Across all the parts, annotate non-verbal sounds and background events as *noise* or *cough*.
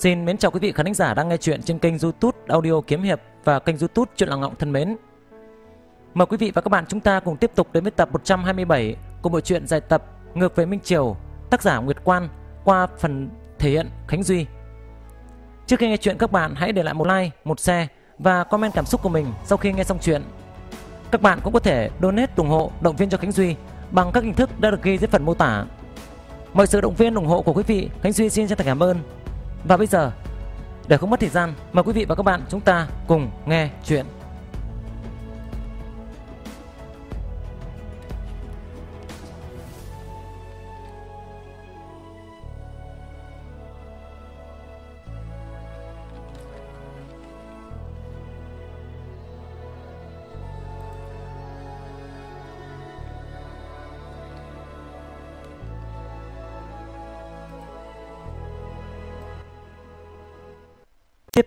Xin mến chào quý vị khán thính giả đang nghe chuyện trên kênh YouTube Audio Kiếm Hiệp và kênh YouTube chuyện Làng Ngọng thân mến. Mời quý vị và các bạn chúng ta cùng tiếp tục đến với tập 127 của bộ truyện dài tập Ngược về Minh Triều, tác giả Nguyệt Quan qua phần thể hiện Khánh Duy. Trước khi nghe chuyện các bạn hãy để lại một like, một share và comment cảm xúc của mình sau khi nghe xong chuyện. Các bạn cũng có thể donate ủng hộ động viên cho Khánh Duy bằng các hình thức đã được ghi dưới phần mô tả. Mọi sự động viên ủng hộ của quý vị, Khánh Duy xin chân thành cảm ơn và bây giờ, để không mất thời gian, mời quý vị và các bạn chúng ta cùng nghe chuyện.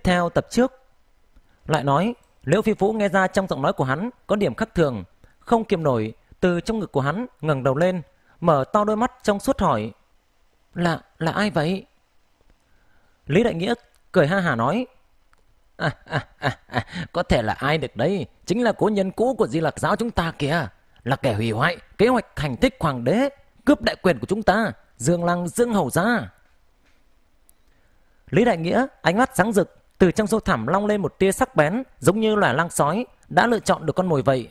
Tiếp theo tập trước Lại nói Liễu Phi Vũ nghe ra trong giọng nói của hắn Có điểm khắc thường Không kiềm nổi Từ trong ngực của hắn ngẩng đầu lên Mở to đôi mắt trong suốt hỏi Là, là ai vậy? Lý Đại Nghĩa cười ha hà nói à, à, à, à, Có thể là ai được đấy Chính là cố nhân cũ của di lạc giáo chúng ta kìa Là kẻ hủy hoại Kế hoạch hành thích hoàng đế Cướp đại quyền của chúng ta Dương Lăng Dương Hầu gia Lý Đại Nghĩa ánh mắt sáng rực từ trong sâu thẳm long lên một tia sắc bén giống như loài lang sói đã lựa chọn được con mồi vậy.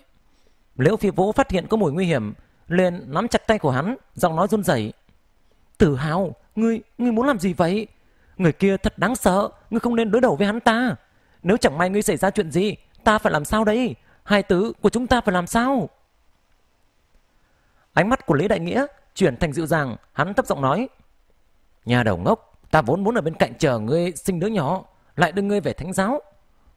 Liễu Phi Vũ phát hiện có mùi nguy hiểm, liền nắm chặt tay của hắn, giọng nói run rẩy. Tử Hào, ngươi, ngươi muốn làm gì vậy? Người kia thật đáng sợ, ngươi không nên đối đầu với hắn ta. Nếu chẳng may ngươi xảy ra chuyện gì, ta phải làm sao đây? Hai tứ của chúng ta phải làm sao? Ánh mắt của Lý Đại Nghĩa chuyển thành dịu dàng, hắn thấp giọng nói. Nhà đầu ngốc, ta vốn muốn ở bên cạnh chờ ngươi sinh đứa nhỏ lại đưa ngươi về thánh giáo.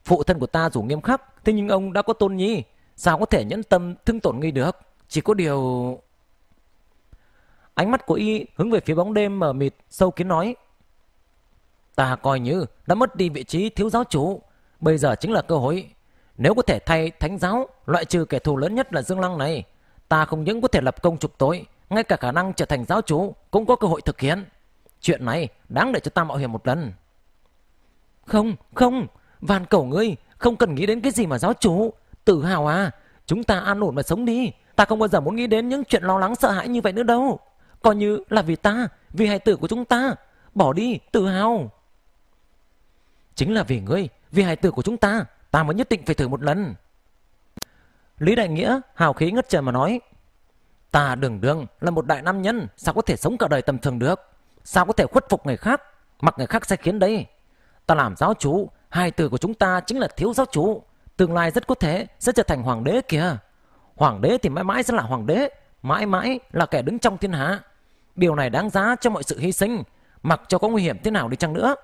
Phụ thân của ta dù nghiêm khắc, thế nhưng ông đã có tôn nhi, sao có thể nhẫn tâm thương tổn ngươi được? Chỉ có điều... Ánh mắt của y hướng về phía bóng đêm mờ mịt, sâu kín nói. Ta coi như đã mất đi vị trí thiếu giáo chủ, bây giờ chính là cơ hội. Nếu có thể thay thánh giáo, loại trừ kẻ thù lớn nhất là Dương Lăng này, ta không những có thể lập công trục tội, ngay cả khả năng trở thành giáo chủ cũng có cơ hội thực hiện. Chuyện này đáng để cho ta mạo hiểm một lần. Không, không, van cầu ngươi, không cần nghĩ đến cái gì mà giáo chủ. Tự hào à, chúng ta an ổn mà sống đi. Ta không bao giờ muốn nghĩ đến những chuyện lo lắng sợ hãi như vậy nữa đâu. Coi như là vì ta, vì hài tử của chúng ta. Bỏ đi, tự hào. Chính là vì ngươi, vì hài tử của chúng ta, ta mới nhất định phải thử một lần. Lý Đại Nghĩa hào khí ngất trời mà nói. Ta đường đường là một đại nam nhân, sao có thể sống cả đời tầm thường được? Sao có thể khuất phục người khác, mặc người khác sai khiến đấy? Ta làm giáo chủ, hai từ của chúng ta chính là thiếu giáo chủ. Tương lai rất có thể sẽ trở thành hoàng đế kìa. Hoàng đế thì mãi mãi sẽ là hoàng đế, mãi mãi là kẻ đứng trong thiên hạ. Điều này đáng giá cho mọi sự hy sinh, mặc cho có nguy hiểm thế nào đi chăng nữa.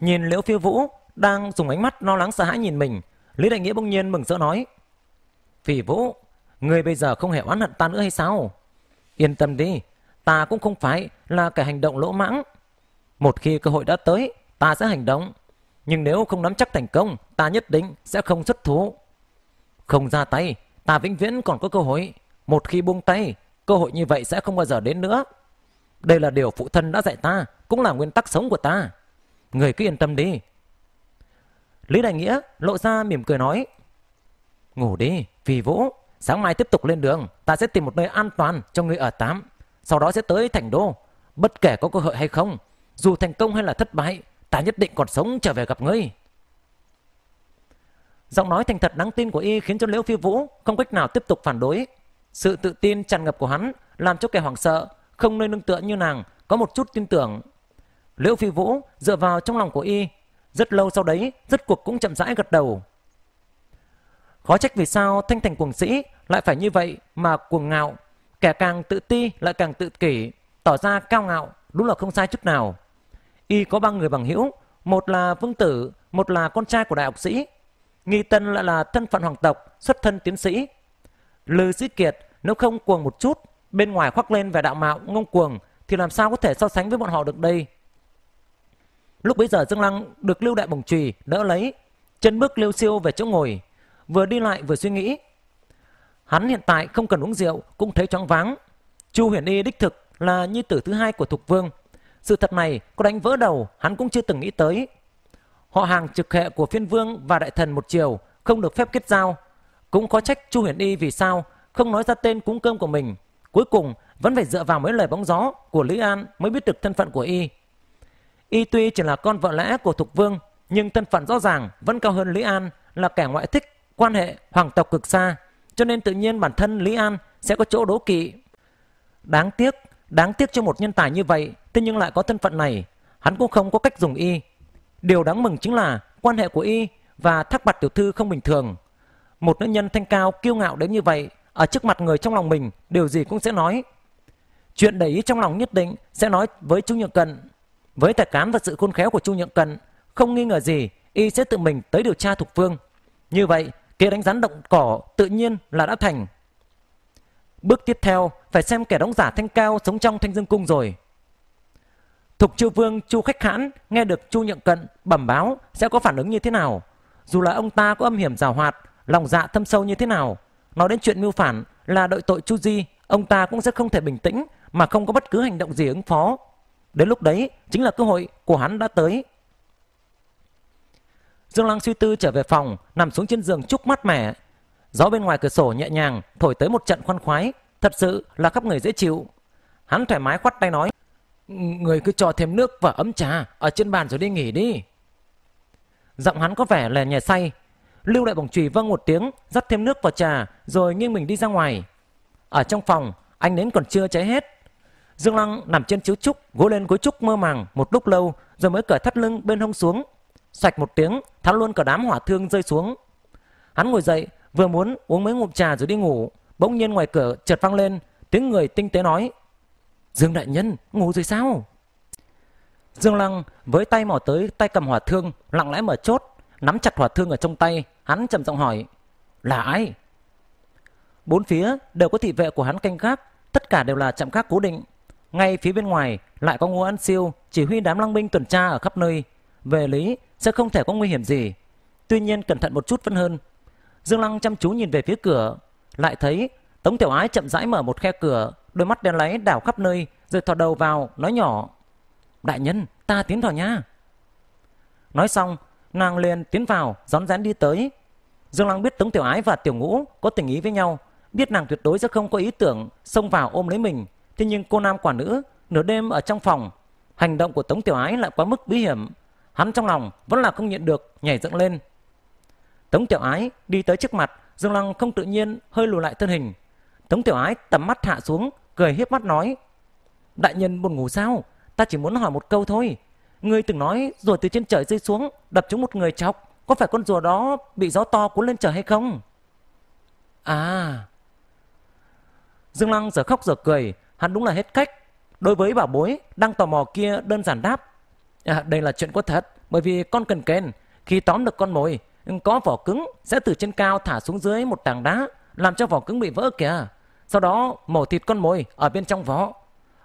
Nhìn Liễu Phiêu Vũ đang dùng ánh mắt lo lắng sợ hãi nhìn mình, Lý Đại Nghĩa bỗng nhiên mừng rỡ nói: phi Vũ, Ngươi bây giờ không hề oán hận ta nữa hay sao? Yên tâm đi, ta cũng không phải là kẻ hành động lỗ mãng. Một khi cơ hội đã tới, ta sẽ hành động. Nhưng nếu không nắm chắc thành công, ta nhất định sẽ không xuất thủ. Không ra tay, ta vĩnh viễn còn có cơ hội. Một khi buông tay, cơ hội như vậy sẽ không bao giờ đến nữa. Đây là điều phụ thân đã dạy ta, cũng là nguyên tắc sống của ta. Người cứ yên tâm đi. Lý Đại Nghĩa lộ ra mỉm cười nói. Ngủ đi, vì vũ, Sáng mai tiếp tục lên đường, ta sẽ tìm một nơi an toàn cho ngươi ở tạm. Sau đó sẽ tới thành đô. Bất kể có cơ hội hay không, dù thành công hay là thất bại, ta nhất định còn sống trở về gặp ngươi. Giọng nói thành thật đáng tin của y khiến cho Liễu Phi Vũ không cách nào tiếp tục phản đối. Sự tự tin tràn ngập của hắn làm cho kẻ hoảng sợ, không nơi nương tựa như nàng, có một chút tin tưởng. Liễu Phi Vũ dựa vào trong lòng của y, rất lâu sau đấy, rất cuộc cũng chậm rãi gật đầu. Khó trách vì sao thanh thành cuồng sĩ lại phải như vậy mà cuồng ngạo. Kẻ càng tự ti lại càng tự kỷ, tỏ ra cao ngạo, đúng là không sai chút nào. Y có ba người bằng hữu, một là vương tử, một là con trai của đại học sĩ. Nghi Tân lại là thân phận hoàng tộc, xuất thân tiến sĩ. Lư Sĩ Kiệt nếu không cuồng một chút, bên ngoài khoác lên vẻ đạo mạo ngông cuồng thì làm sao có thể so sánh với bọn họ được đây. Lúc bấy giờ Dương Lăng được Lưu Đại Bồng Trùy đỡ lấy, chân bước liêu siêu về chỗ ngồi vừa đi lại vừa suy nghĩ. Hắn hiện tại không cần uống rượu cũng thấy chóng váng. Chu Huyền Y đích thực là như tử thứ hai của Thục Vương. Sự thật này có đánh vỡ đầu hắn cũng chưa từng nghĩ tới. Họ hàng trực hệ của phiên vương và đại thần một chiều không được phép kết giao. Cũng có trách Chu Huyền Y vì sao không nói ra tên cúng cơm của mình. Cuối cùng vẫn phải dựa vào mấy lời bóng gió của Lý An mới biết được thân phận của Y. Y tuy chỉ là con vợ lẽ của Thục Vương nhưng thân phận rõ ràng vẫn cao hơn Lý An là kẻ ngoại thích quan hệ hoàng tộc cực xa, cho nên tự nhiên bản thân Lý An sẽ có chỗ đố kỵ. Đáng tiếc, đáng tiếc cho một nhân tài như vậy, thế nhưng lại có thân phận này, hắn cũng không có cách dùng y. Điều đáng mừng chính là quan hệ của y và thắc bạt tiểu thư không bình thường. Một nữ nhân thanh cao kiêu ngạo đến như vậy, ở trước mặt người trong lòng mình, điều gì cũng sẽ nói. Chuyện để ý trong lòng nhất định sẽ nói với Chu Nhượng Cận. Với tài cán và sự khôn khéo của Chu Nhượng Cận, không nghi ngờ gì, y sẽ tự mình tới điều tra thuộc phương Như vậy, Kẻ đánh rắn động cỏ tự nhiên là đã thành. Bước tiếp theo phải xem kẻ đóng giả thanh cao sống trong thanh dương cung rồi. Thục chư vương Chu Khách Hãn nghe được Chu Nhượng Cận bẩm báo sẽ có phản ứng như thế nào. Dù là ông ta có âm hiểm rào hoạt, lòng dạ thâm sâu như thế nào. Nói đến chuyện mưu phản là đội tội Chu Di, ông ta cũng sẽ không thể bình tĩnh mà không có bất cứ hành động gì ứng phó. Đến lúc đấy chính là cơ hội của hắn đã tới. Dương Lăng suy tư trở về phòng, nằm xuống trên giường chúc mát mẻ. Gió bên ngoài cửa sổ nhẹ nhàng thổi tới một trận khoan khoái, thật sự là khắp người dễ chịu. Hắn thoải mái khoát tay nói: "Người cứ cho thêm nước và ấm trà ở trên bàn rồi đi nghỉ đi." Giọng hắn có vẻ lè nhẹ say, Lưu đại bổng chùy vâng một tiếng, dắt thêm nước vào trà rồi nghiêng mình đi ra ngoài. Ở trong phòng, anh nến còn chưa cháy hết. Dương Lăng nằm trên chiếu trúc, gối lên gối trúc mơ màng một lúc lâu rồi mới cởi thắt lưng bên hông xuống, Xoạch một tiếng, tháo luôn cả đám hỏa thương rơi xuống. Hắn ngồi dậy, vừa muốn uống mấy ngụm trà rồi đi ngủ, bỗng nhiên ngoài cửa chợt vang lên tiếng người tinh tế nói: "Dương đại nhân, ngủ rồi sao?" Dương Lăng với tay mò tới tay cầm hỏa thương, lặng lẽ mở chốt, nắm chặt hỏa thương ở trong tay, hắn trầm giọng hỏi: "Là ai?" Bốn phía đều có thị vệ của hắn canh gác, tất cả đều là trạm gác cố định. Ngay phía bên ngoài lại có Ngô An Siêu chỉ huy đám lăng binh tuần tra ở khắp nơi, về lý sẽ không thể có nguy hiểm gì Tuy nhiên cẩn thận một chút vẫn hơn Dương Lăng chăm chú nhìn về phía cửa Lại thấy Tống Tiểu Ái chậm rãi mở một khe cửa Đôi mắt đen láy đảo khắp nơi Rồi thò đầu vào nói nhỏ Đại nhân ta tiến vào nha Nói xong Nàng liền tiến vào rón rén đi tới Dương Lăng biết Tống Tiểu Ái và Tiểu Ngũ Có tình ý với nhau Biết nàng tuyệt đối sẽ không có ý tưởng Xông vào ôm lấy mình Thế nhưng cô nam quả nữ Nửa đêm ở trong phòng Hành động của Tống Tiểu Ái lại quá mức bí hiểm Hắn trong lòng vẫn là không nhận được nhảy dựng lên. Tống Tiểu Ái đi tới trước mặt, Dương Lăng không tự nhiên hơi lùi lại thân hình. Tống Tiểu Ái tầm mắt hạ xuống, cười hiếp mắt nói: "Đại nhân buồn ngủ sao? Ta chỉ muốn hỏi một câu thôi. Ngươi từng nói rồi từ trên trời rơi xuống, đập trúng một người chọc, có phải con rùa đó bị gió to cuốn lên trời hay không?" "À." Dương Lăng giờ khóc giờ cười, hắn đúng là hết cách. Đối với bảo bối đang tò mò kia đơn giản đáp À, đây là chuyện có thật, bởi vì con cần kền, khi tóm được con mồi, có vỏ cứng sẽ từ trên cao thả xuống dưới một tảng đá, làm cho vỏ cứng bị vỡ kìa. Sau đó mổ thịt con mồi ở bên trong vỏ.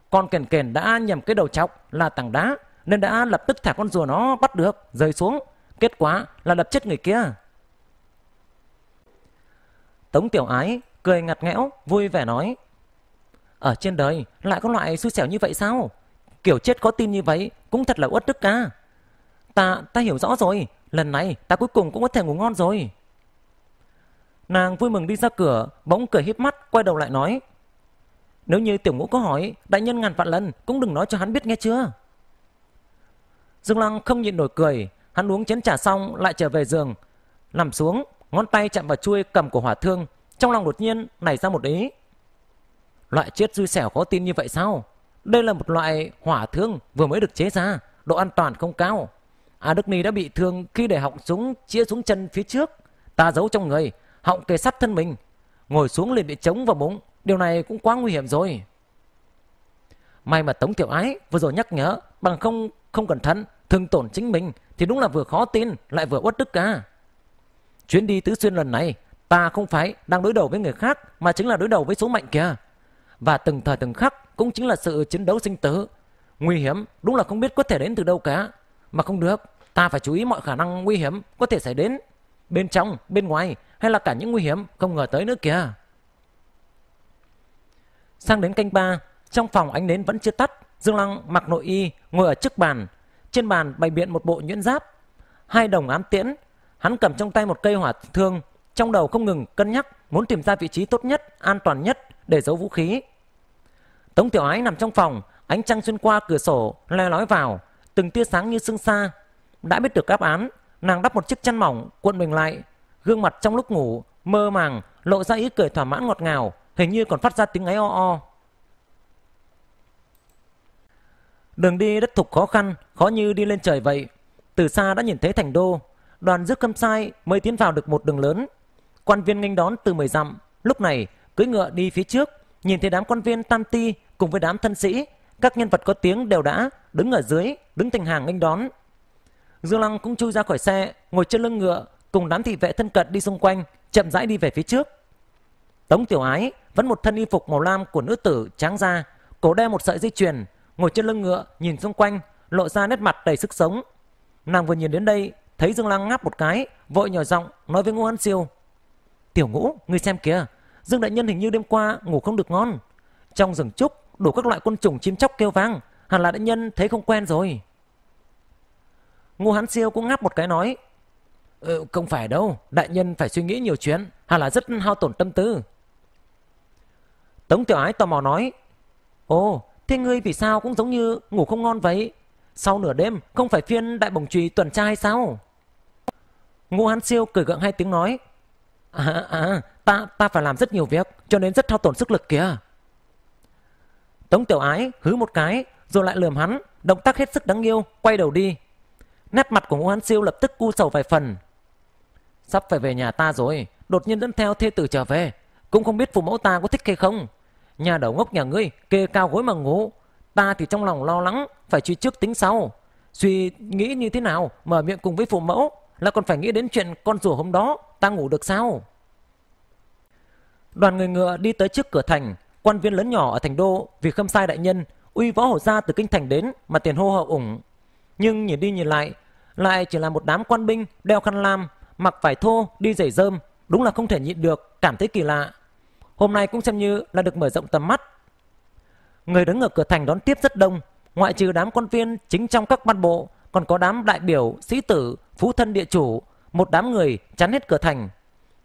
Con kền kền đã nhầm cái đầu chọc là tảng đá, nên đã lập tức thả con rùa nó bắt được, rơi xuống. Kết quả là đập chết người kia. Tống Tiểu Ái cười ngặt ngẽo vui vẻ nói. Ở trên đời lại có loại xui xẻo như vậy sao? Kiểu chết có tin như vậy cũng thật là uất đức ca. Ta, ta hiểu rõ rồi. Lần này ta cuối cùng cũng có thể ngủ ngon rồi. Nàng vui mừng đi ra cửa, bỗng cười híp mắt, quay đầu lại nói. Nếu như tiểu ngũ có hỏi, đại nhân ngàn vạn lần cũng đừng nói cho hắn biết nghe chưa. Dương Lăng không nhịn nổi cười, hắn uống chén trà xong lại trở về giường. Nằm xuống, ngón tay chạm vào chuôi cầm của hỏa thương, trong lòng đột nhiên nảy ra một ý. Loại chết xui xẻo khó tin như vậy sao? Đây là một loại hỏa thương vừa mới được chế ra, độ an toàn không cao. A Đức Ni đã bị thương khi để họng súng chĩa xuống chân phía trước. Ta giấu trong người, họng kề sát thân mình. Ngồi xuống liền bị trống vào bụng. Điều này cũng quá nguy hiểm rồi. May mà Tống Tiểu Ái vừa rồi nhắc nhở bằng không không cẩn thận thương tổn chính mình thì đúng là vừa khó tin lại vừa uất đức cả. Chuyến đi tứ xuyên lần này ta không phải đang đối đầu với người khác mà chính là đối đầu với số mệnh kìa và từng thời từng khắc cũng chính là sự chiến đấu sinh tử. Nguy hiểm đúng là không biết có thể đến từ đâu cả. Mà không được, ta phải chú ý mọi khả năng nguy hiểm có thể xảy đến. Bên trong, bên ngoài hay là cả những nguy hiểm không ngờ tới nữa kìa. Sang đến canh ba, trong phòng ánh nến vẫn chưa tắt. Dương Lăng mặc nội y, ngồi ở trước bàn. Trên bàn bày biện một bộ nhuyễn giáp. Hai đồng ám tiễn, hắn cầm trong tay một cây hỏa thương. Trong đầu không ngừng cân nhắc muốn tìm ra vị trí tốt nhất, an toàn nhất để giấu vũ khí. Tống Tiểu Ái nằm trong phòng, ánh trăng xuyên qua cửa sổ le lói vào, từng tia sáng như sương xa. Đã biết được đáp án, nàng đắp một chiếc chăn mỏng cuộn mình lại, gương mặt trong lúc ngủ mơ màng lộ ra ý cười thỏa mãn ngọt ngào, hình như còn phát ra tiếng ấy o o. Đường đi đất thục khó khăn, khó như đi lên trời vậy. Từ xa đã nhìn thấy thành đô, đoàn rước khâm sai mới tiến vào được một đường lớn. Quan viên nghênh đón từ mười dặm, lúc này cưỡi ngựa đi phía trước, nhìn thấy đám quan viên tam ti cùng với đám thân sĩ, các nhân vật có tiếng đều đã đứng ở dưới, đứng thành hàng nghênh đón. Dương Lăng cũng chui ra khỏi xe, ngồi trên lưng ngựa, cùng đám thị vệ thân cận đi xung quanh, chậm rãi đi về phía trước. Tống Tiểu Ái vẫn một thân y phục màu lam của nữ tử trắng da, cổ đeo một sợi dây chuyền, ngồi trên lưng ngựa nhìn xung quanh, lộ ra nét mặt đầy sức sống. Nàng vừa nhìn đến đây, thấy Dương Lăng ngáp một cái, vội nhỏ giọng nói với Ngô Hân Siêu: "Tiểu Ngũ, ngươi xem kìa, Dương đại nhân hình như đêm qua ngủ không được ngon. Trong rừng trúc, đủ các loại côn trùng chim chóc kêu vang, hẳn là đại nhân thấy không quen rồi. Ngô Hán Siêu cũng ngáp một cái nói, ừ, không phải đâu, đại nhân phải suy nghĩ nhiều chuyện, hẳn là rất hao tổn tâm tư. Tống Tiểu Ái tò mò nói, ồ, thế ngươi vì sao cũng giống như ngủ không ngon vậy? Sau nửa đêm không phải phiên đại bồng trùy tuần tra hay sao? Ngô Hán Siêu cười gượng hai tiếng nói, À, à, ta, ta phải làm rất nhiều việc, cho nên rất thao tổn sức lực kìa. Tống tiểu ái hứ một cái, rồi lại lườm hắn, động tác hết sức đáng yêu, quay đầu đi. Nét mặt của Ngô Hán Siêu lập tức cu sầu vài phần. Sắp phải về nhà ta rồi, đột nhiên dẫn theo thê tử trở về. Cũng không biết phụ mẫu ta có thích hay không. Nhà đầu ngốc nhà ngươi, kê cao gối mà ngủ. Ta thì trong lòng lo lắng, phải truy trước tính sau. Suy nghĩ như thế nào, mở miệng cùng với phụ mẫu, là còn phải nghĩ đến chuyện con rùa hôm đó ta ngủ được sao? Đoàn người ngựa đi tới trước cửa thành, quan viên lớn nhỏ ở thành đô vì khâm sai đại nhân, uy võ hổ ra từ kinh thành đến mà tiền hô hậu ủng. Nhưng nhìn đi nhìn lại, lại chỉ là một đám quan binh đeo khăn lam, mặc vải thô, đi giày rơm, đúng là không thể nhịn được, cảm thấy kỳ lạ. Hôm nay cũng xem như là được mở rộng tầm mắt. Người đứng ở cửa thành đón tiếp rất đông, ngoại trừ đám quan viên chính trong các ban bộ, còn có đám đại biểu, sĩ tử, phú thân địa chủ, một đám người chắn hết cửa thành.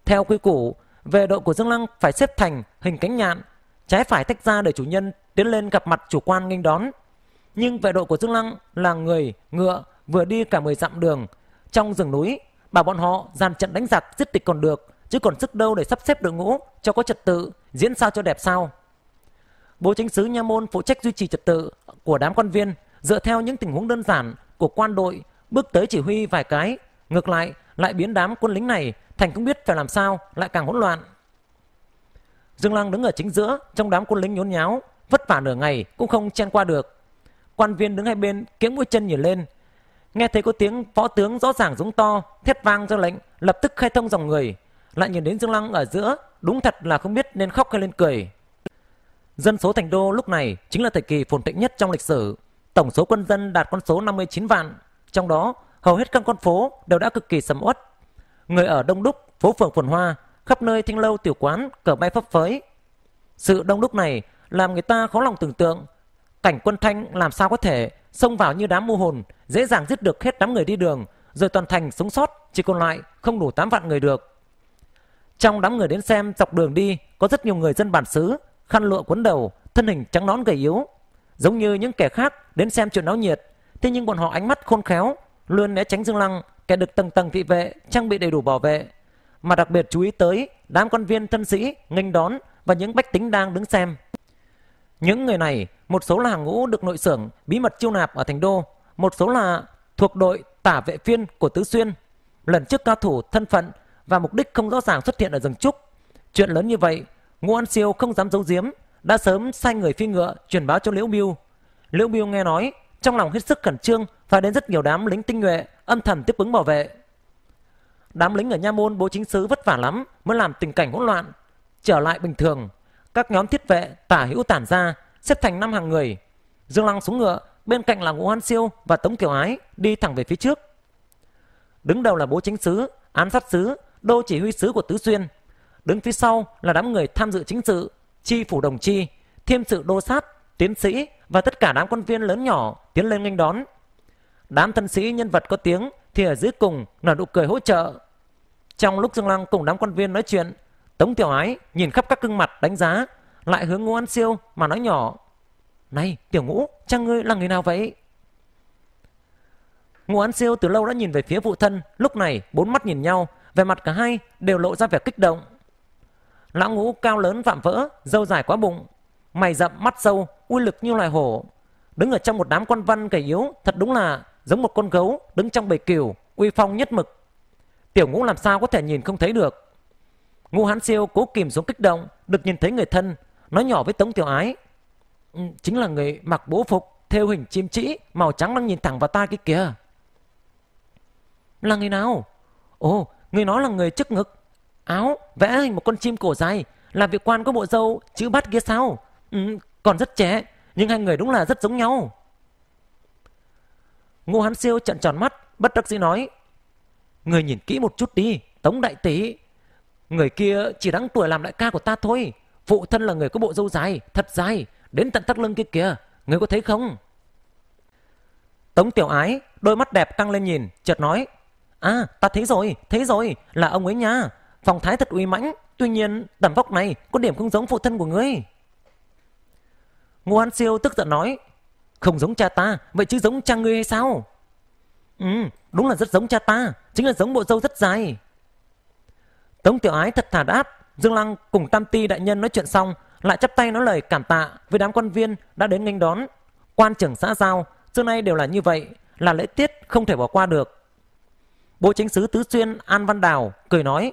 Theo quy củ, về đội của Dương Lăng phải xếp thành hình cánh nhạn, trái phải tách ra để chủ nhân tiến lên gặp mặt chủ quan nghênh đón. Nhưng về đội của Dương Lăng là người, ngựa vừa đi cả 10 dặm đường trong rừng núi, bảo bọn họ dàn trận đánh giặc giết địch còn được, chứ còn sức đâu để sắp xếp đội ngũ cho có trật tự, diễn sao cho đẹp sao. Bố chính sứ nha môn phụ trách duy trì trật tự của đám quan viên dựa theo những tình huống đơn giản của quan đội bước tới chỉ huy vài cái. Ngược lại, lại biến đám quân lính này thành không biết phải làm sao lại càng hỗn loạn dương lăng đứng ở chính giữa trong đám quân lính nhốn nháo vất vả nửa ngày cũng không chen qua được quan viên đứng hai bên kiếng mũi chân nhìn lên nghe thấy có tiếng võ tướng rõ ràng rống to thét vang ra lệnh lập tức khai thông dòng người lại nhìn đến dương lăng ở giữa đúng thật là không biết nên khóc hay lên cười dân số thành đô lúc này chính là thời kỳ phồn thịnh nhất trong lịch sử tổng số quân dân đạt con số 59 vạn trong đó hầu hết các con phố đều đã cực kỳ sầm uất. Người ở đông đúc, phố phường phồn hoa, khắp nơi thanh lâu tiểu quán, cờ bay phấp phới. Sự đông đúc này làm người ta khó lòng tưởng tượng. Cảnh quân thanh làm sao có thể xông vào như đám mưu hồn, dễ dàng giết được hết đám người đi đường, rồi toàn thành sống sót, chỉ còn lại không đủ 8 vạn người được. Trong đám người đến xem dọc đường đi có rất nhiều người dân bản xứ, khăn lụa quấn đầu, thân hình trắng nón gầy yếu. Giống như những kẻ khác đến xem chuyện náo nhiệt, thế nhưng bọn họ ánh mắt khôn khéo, luôn né tránh dương lăng kẻ được tầng tầng thị vệ trang bị đầy đủ bảo vệ mà đặc biệt chú ý tới đám quan viên thân sĩ nghênh đón và những bách tính đang đứng xem những người này một số là hàng ngũ được nội xưởng bí mật chiêu nạp ở thành đô một số là thuộc đội tả vệ phiên của tứ xuyên lần trước cao thủ thân phận và mục đích không rõ ràng xuất hiện ở rừng trúc chuyện lớn như vậy ngô an siêu không dám giấu giếm đã sớm sai người phi ngựa truyền báo cho liễu biêu liễu biêu nghe nói trong lòng hết sức khẩn trương và đến rất nhiều đám lính tinh nhuệ âm thầm tiếp ứng bảo vệ. Đám lính ở Nha Môn bố chính sứ vất vả lắm mới làm tình cảnh hỗn loạn. Trở lại bình thường, các nhóm thiết vệ tả hữu tản ra, xếp thành năm hàng người. Dương Lăng xuống ngựa, bên cạnh là Ngũ Hoan Siêu và Tống Kiều Ái đi thẳng về phía trước. Đứng đầu là bố chính sứ, án sát sứ, đô chỉ huy sứ của Tứ Xuyên. Đứng phía sau là đám người tham dự chính sự, chi phủ đồng chi, thiêm sự đô sát, tiến sĩ và tất cả đám quân viên lớn nhỏ tiến lên nghênh đón. Đám thân sĩ nhân vật có tiếng thì ở dưới cùng nở nụ cười hỗ trợ. Trong lúc Dương Lăng cùng đám quan viên nói chuyện, Tống Tiểu Ái nhìn khắp các gương mặt đánh giá, lại hướng Ngô An Siêu mà nói nhỏ. Này, Tiểu Ngũ, chăng ngươi là người nào vậy? Ngô An Siêu từ lâu đã nhìn về phía phụ thân, lúc này bốn mắt nhìn nhau, vẻ mặt cả hai đều lộ ra vẻ kích động. Lão ngũ cao lớn vạm vỡ, dâu dài quá bụng, mày rậm mắt sâu uy lực như loài hổ đứng ở trong một đám quan văn gầy yếu thật đúng là giống một con gấu đứng trong bầy cừu uy phong nhất mực tiểu ngũ làm sao có thể nhìn không thấy được ngũ hán siêu cố kìm xuống kích động được nhìn thấy người thân nói nhỏ với tống tiểu ái ừ, chính là người mặc bố phục theo hình chim trĩ màu trắng đang nhìn thẳng vào ta kia kìa là người nào ồ người nói là người trước ngực áo vẽ hình một con chim cổ dài là vị quan có bộ dâu chữ bát kia sao Ừ, còn rất trẻ, nhưng hai người đúng là rất giống nhau. Ngô Hán Siêu trận tròn mắt, bất đắc dĩ nói. Người nhìn kỹ một chút đi, Tống Đại Tỷ. Người kia chỉ đáng tuổi làm đại ca của ta thôi. Phụ thân là người có bộ râu dài, thật dài, đến tận tắc lưng kia kìa. Người có thấy không? Tống Tiểu Ái, đôi mắt đẹp căng lên nhìn, chợt nói. À, ta thấy rồi, thấy rồi, là ông ấy nha. Phòng thái thật uy mãnh, tuy nhiên tầm vóc này có điểm không giống phụ thân của ngươi. Ngô An Siêu tức giận nói Không giống cha ta Vậy chứ giống cha ngươi hay sao Ừ đúng là rất giống cha ta Chính là giống bộ dâu rất dài Tống Tiểu Ái thật thà đáp Dương Lăng cùng Tam Ti đại nhân nói chuyện xong Lại chắp tay nói lời cảm tạ Với đám quan viên đã đến nghênh đón Quan trưởng xã giao Xưa nay đều là như vậy Là lễ tiết không thể bỏ qua được Bộ chính sứ Tứ Xuyên An Văn Đào cười nói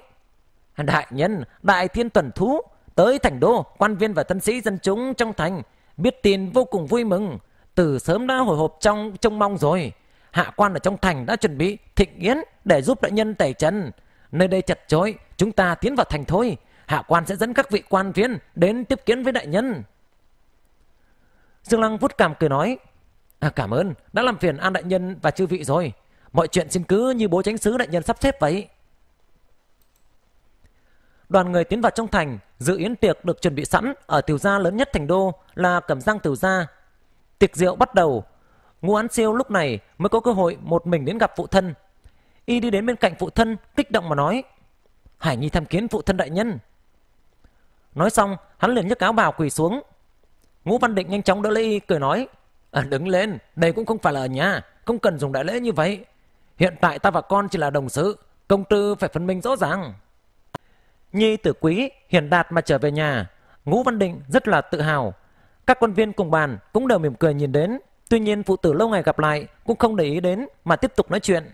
Đại nhân, đại thiên tuần thú Tới thành đô, quan viên và thân sĩ dân chúng trong thành biết tin vô cùng vui mừng, từ sớm đã hồi hộp trong trông mong rồi. Hạ quan ở trong thành đã chuẩn bị thịnh yến để giúp đại nhân tẩy trần. Nơi đây chật chối, chúng ta tiến vào thành thôi. Hạ quan sẽ dẫn các vị quan viên đến tiếp kiến với đại nhân. Dương Lăng vút cảm cười nói, à, cảm ơn, đã làm phiền an đại nhân và chư vị rồi. Mọi chuyện xin cứ như bố tránh sứ đại nhân sắp xếp vậy. Đoàn người tiến vào trong thành, dự yến tiệc được chuẩn bị sẵn ở tiểu gia lớn nhất thành đô là Cẩm Giang tiểu gia. Tiệc rượu bắt đầu, Ngô Án Siêu lúc này mới có cơ hội một mình đến gặp phụ thân. Y đi đến bên cạnh phụ thân, kích động mà nói: "Hải Nhi tham kiến phụ thân đại nhân." Nói xong, hắn liền nhấc áo bào quỳ xuống. Ngũ Văn Định nhanh chóng đỡ lấy y cười nói: à, "Đứng lên, đây cũng không phải là ở nhà, không cần dùng đại lễ như vậy. Hiện tại ta và con chỉ là đồng sự, công tư phải phân minh rõ ràng." Nhi tử quý, hiền đạt mà trở về nhà. Ngũ Văn Định rất là tự hào. Các quan viên cùng bàn cũng đều mỉm cười nhìn đến. Tuy nhiên phụ tử lâu ngày gặp lại cũng không để ý đến mà tiếp tục nói chuyện.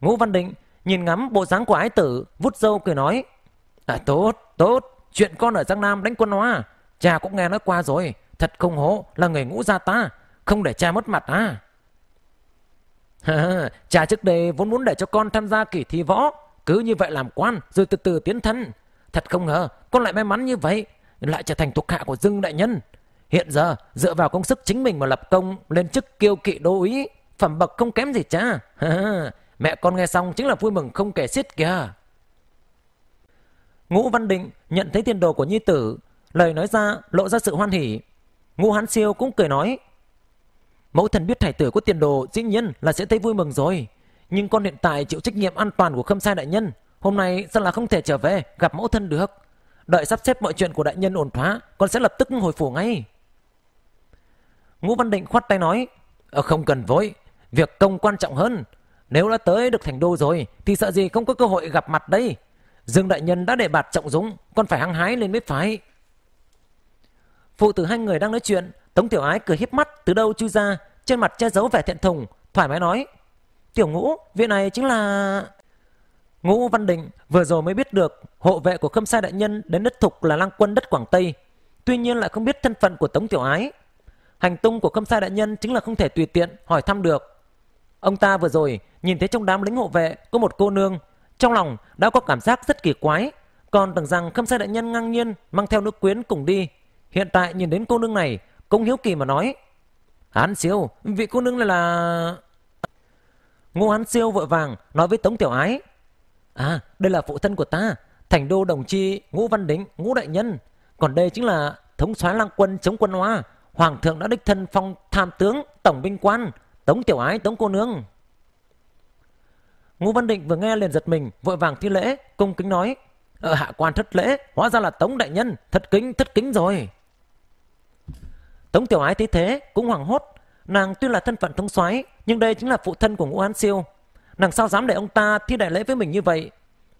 Ngũ Văn Định nhìn ngắm bộ dáng của ái tử, vút dâu cười nói. À tốt, tốt, chuyện con ở Giang Nam đánh quân Hoa, Cha cũng nghe nói qua rồi, thật không hổ là người ngũ gia ta, không để cha mất mặt à. *laughs* Cha trước đây vốn muốn để cho con tham gia kỳ thi võ cứ như vậy làm quan rồi từ từ tiến thân thật không ngờ con lại may mắn như vậy lại trở thành thuộc hạ của dương đại nhân hiện giờ dựa vào công sức chính mình mà lập công lên chức kiêu kỵ đô úy phẩm bậc không kém gì cha mẹ con nghe xong chính là vui mừng không kể xiết kìa ngũ văn định nhận thấy tiền đồ của nhi tử lời nói ra lộ ra sự hoan hỉ ngũ hán siêu cũng cười nói mẫu thần biết thải tử có tiền đồ dĩ nhiên là sẽ thấy vui mừng rồi nhưng con hiện tại chịu trách nhiệm an toàn của khâm sai đại nhân. Hôm nay sao là không thể trở về gặp mẫu thân được. Đợi sắp xếp mọi chuyện của đại nhân ổn thỏa, con sẽ lập tức hồi phủ ngay. Ngũ Văn Định khoát tay nói, ờ, không cần vội, việc công quan trọng hơn. Nếu đã tới được thành đô rồi thì sợ gì không có cơ hội gặp mặt đây. Dương đại nhân đã để bạt trọng dũng, con phải hăng hái lên mới phải. Phụ tử hai người đang nói chuyện, Tống Tiểu Ái cười híp mắt từ đâu chui ra, trên mặt che giấu vẻ thiện thùng, thoải mái nói. Tiểu ngũ, viện này chính là... Ngũ Văn Định vừa rồi mới biết được hộ vệ của Khâm Sai Đại Nhân đến đất Thục là lang quân đất Quảng Tây. Tuy nhiên lại không biết thân phận của Tống Tiểu Ái. Hành tung của Khâm Sai Đại Nhân chính là không thể tùy tiện hỏi thăm được. Ông ta vừa rồi nhìn thấy trong đám lính hộ vệ có một cô nương. Trong lòng đã có cảm giác rất kỳ quái. Còn tưởng rằng Khâm Sai Đại Nhân ngang nhiên mang theo nữ quyến cùng đi. Hiện tại nhìn đến cô nương này cũng hiếu kỳ mà nói. Hán siêu, vị cô nương này là... Ngô Hán Siêu vội vàng nói với Tống Tiểu Ái. À, đây là phụ thân của ta, thành đô đồng chi Ngũ Văn Đính, Ngũ Đại Nhân. Còn đây chính là thống soái lang quân chống quân Hoa. Hoàng thượng đã đích thân phong tham tướng, tổng binh quan, Tống Tiểu Ái, Tống Cô Nương. Ngô Văn Định vừa nghe liền giật mình, vội vàng thi lễ, cung kính nói. Ờ, hạ quan thất lễ, hóa ra là Tống Đại Nhân, thất kính, thất kính rồi. Tống Tiểu Ái thấy thế, cũng hoảng hốt, Nàng tuy là thân phận thống soái nhưng đây chính là phụ thân của Ngũ Hán Siêu. Nàng sao dám để ông ta thi đại lễ với mình như vậy?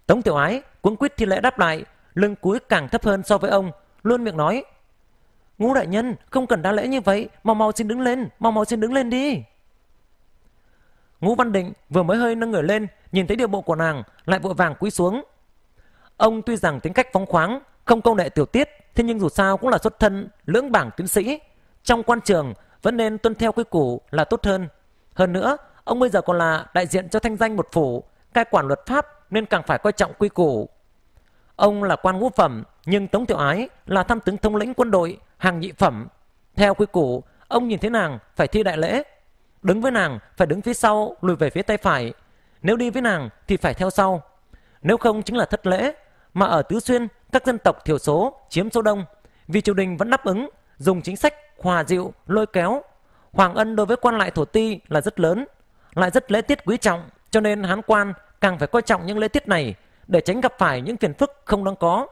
Tống Tiểu Ái cuống quýt thi lễ đáp lại, lưng cúi càng thấp hơn so với ông, luôn miệng nói: "Ngũ đại nhân, không cần đa lễ như vậy, mau mau xin đứng lên, mau mau xin đứng lên đi." Ngũ Văn Định vừa mới hơi nâng người lên, nhìn thấy điều bộ của nàng, lại vội vàng cúi xuống. Ông tuy rằng tính cách phóng khoáng, không công nghệ tiểu tiết, thế nhưng dù sao cũng là xuất thân lưỡng bảng tiến sĩ. Trong quan trường, vẫn nên tuân theo quy củ là tốt hơn. Hơn nữa, ông bây giờ còn là đại diện cho thanh danh một phủ, cai quản luật pháp nên càng phải coi trọng quy củ. Ông là quan ngũ phẩm, nhưng Tống Tiểu Ái là tham tướng thống lĩnh quân đội, hàng nhị phẩm. Theo quy củ, ông nhìn thấy nàng phải thi đại lễ. Đứng với nàng phải đứng phía sau, lùi về phía tay phải. Nếu đi với nàng thì phải theo sau. Nếu không chính là thất lễ, mà ở Tứ Xuyên các dân tộc thiểu số chiếm số đông vì triều đình vẫn đáp ứng dùng chính sách hòa dịu, lôi kéo. Hoàng ân đối với quan lại thổ ti là rất lớn, lại rất lễ tiết quý trọng, cho nên hán quan càng phải coi trọng những lễ tiết này để tránh gặp phải những phiền phức không đáng có.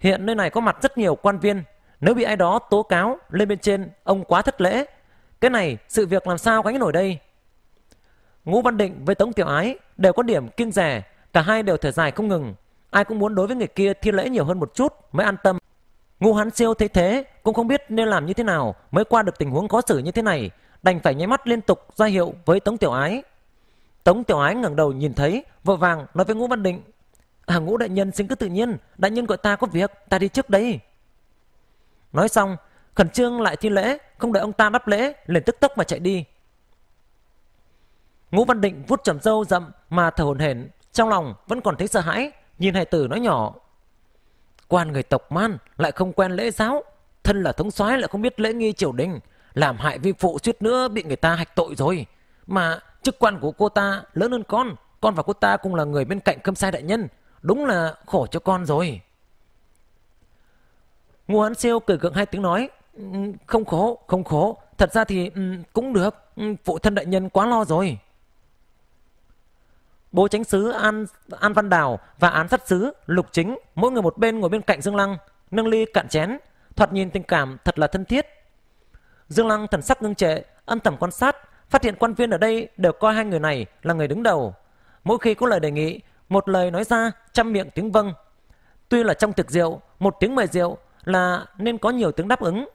Hiện nơi này có mặt rất nhiều quan viên, nếu bị ai đó tố cáo lên bên trên, ông quá thất lễ. Cái này sự việc làm sao gánh nổi đây? Ngũ Văn Định với Tống Tiểu Ái đều có điểm kiên rẻ, cả hai đều thở dài không ngừng. Ai cũng muốn đối với người kia thi lễ nhiều hơn một chút mới an tâm. Ngô hán siêu thấy thế cũng không biết nên làm như thế nào mới qua được tình huống khó xử như thế này, đành phải nháy mắt liên tục ra hiệu với Tống Tiểu Ái. Tống Tiểu Ái ngẩng đầu nhìn thấy, vội vàng nói với Ngô Văn Định: "À Ngũ đại nhân xin cứ tự nhiên, đại nhân gọi ta có việc, ta đi trước đây." Nói xong, khẩn trương lại thi lễ, không đợi ông ta đáp lễ, liền tức tốc mà chạy đi. Ngô Văn Định vuốt chầm râu rậm mà thở hổn hển, trong lòng vẫn còn thấy sợ hãi, nhìn hài tử nói nhỏ: Quan người tộc man lại không quen lễ giáo, thân là thống soái lại không biết lễ nghi triều đình, làm hại vi phụ suýt nữa bị người ta hạch tội rồi. Mà chức quan của cô ta lớn hơn con, con và cô ta cũng là người bên cạnh Khâm Sai đại nhân, đúng là khổ cho con rồi. Ngô Hán Siêu cười gượng hai tiếng nói, ừ, không khổ, không khổ, thật ra thì ừ, cũng được, ừ, phụ thân đại nhân quá lo rồi. Bố chánh sứ An, An Văn Đào và án sát sứ Lục Chính mỗi người một bên ngồi bên cạnh Dương Lăng, nâng ly cạn chén, thoạt nhìn tình cảm thật là thân thiết. Dương Lăng thần sắc ngưng trệ, âm thầm quan sát, phát hiện quan viên ở đây đều coi hai người này là người đứng đầu. Mỗi khi có lời đề nghị, một lời nói ra, trăm miệng tiếng vâng. Tuy là trong thực rượu, một tiếng mời rượu là nên có nhiều tiếng đáp ứng.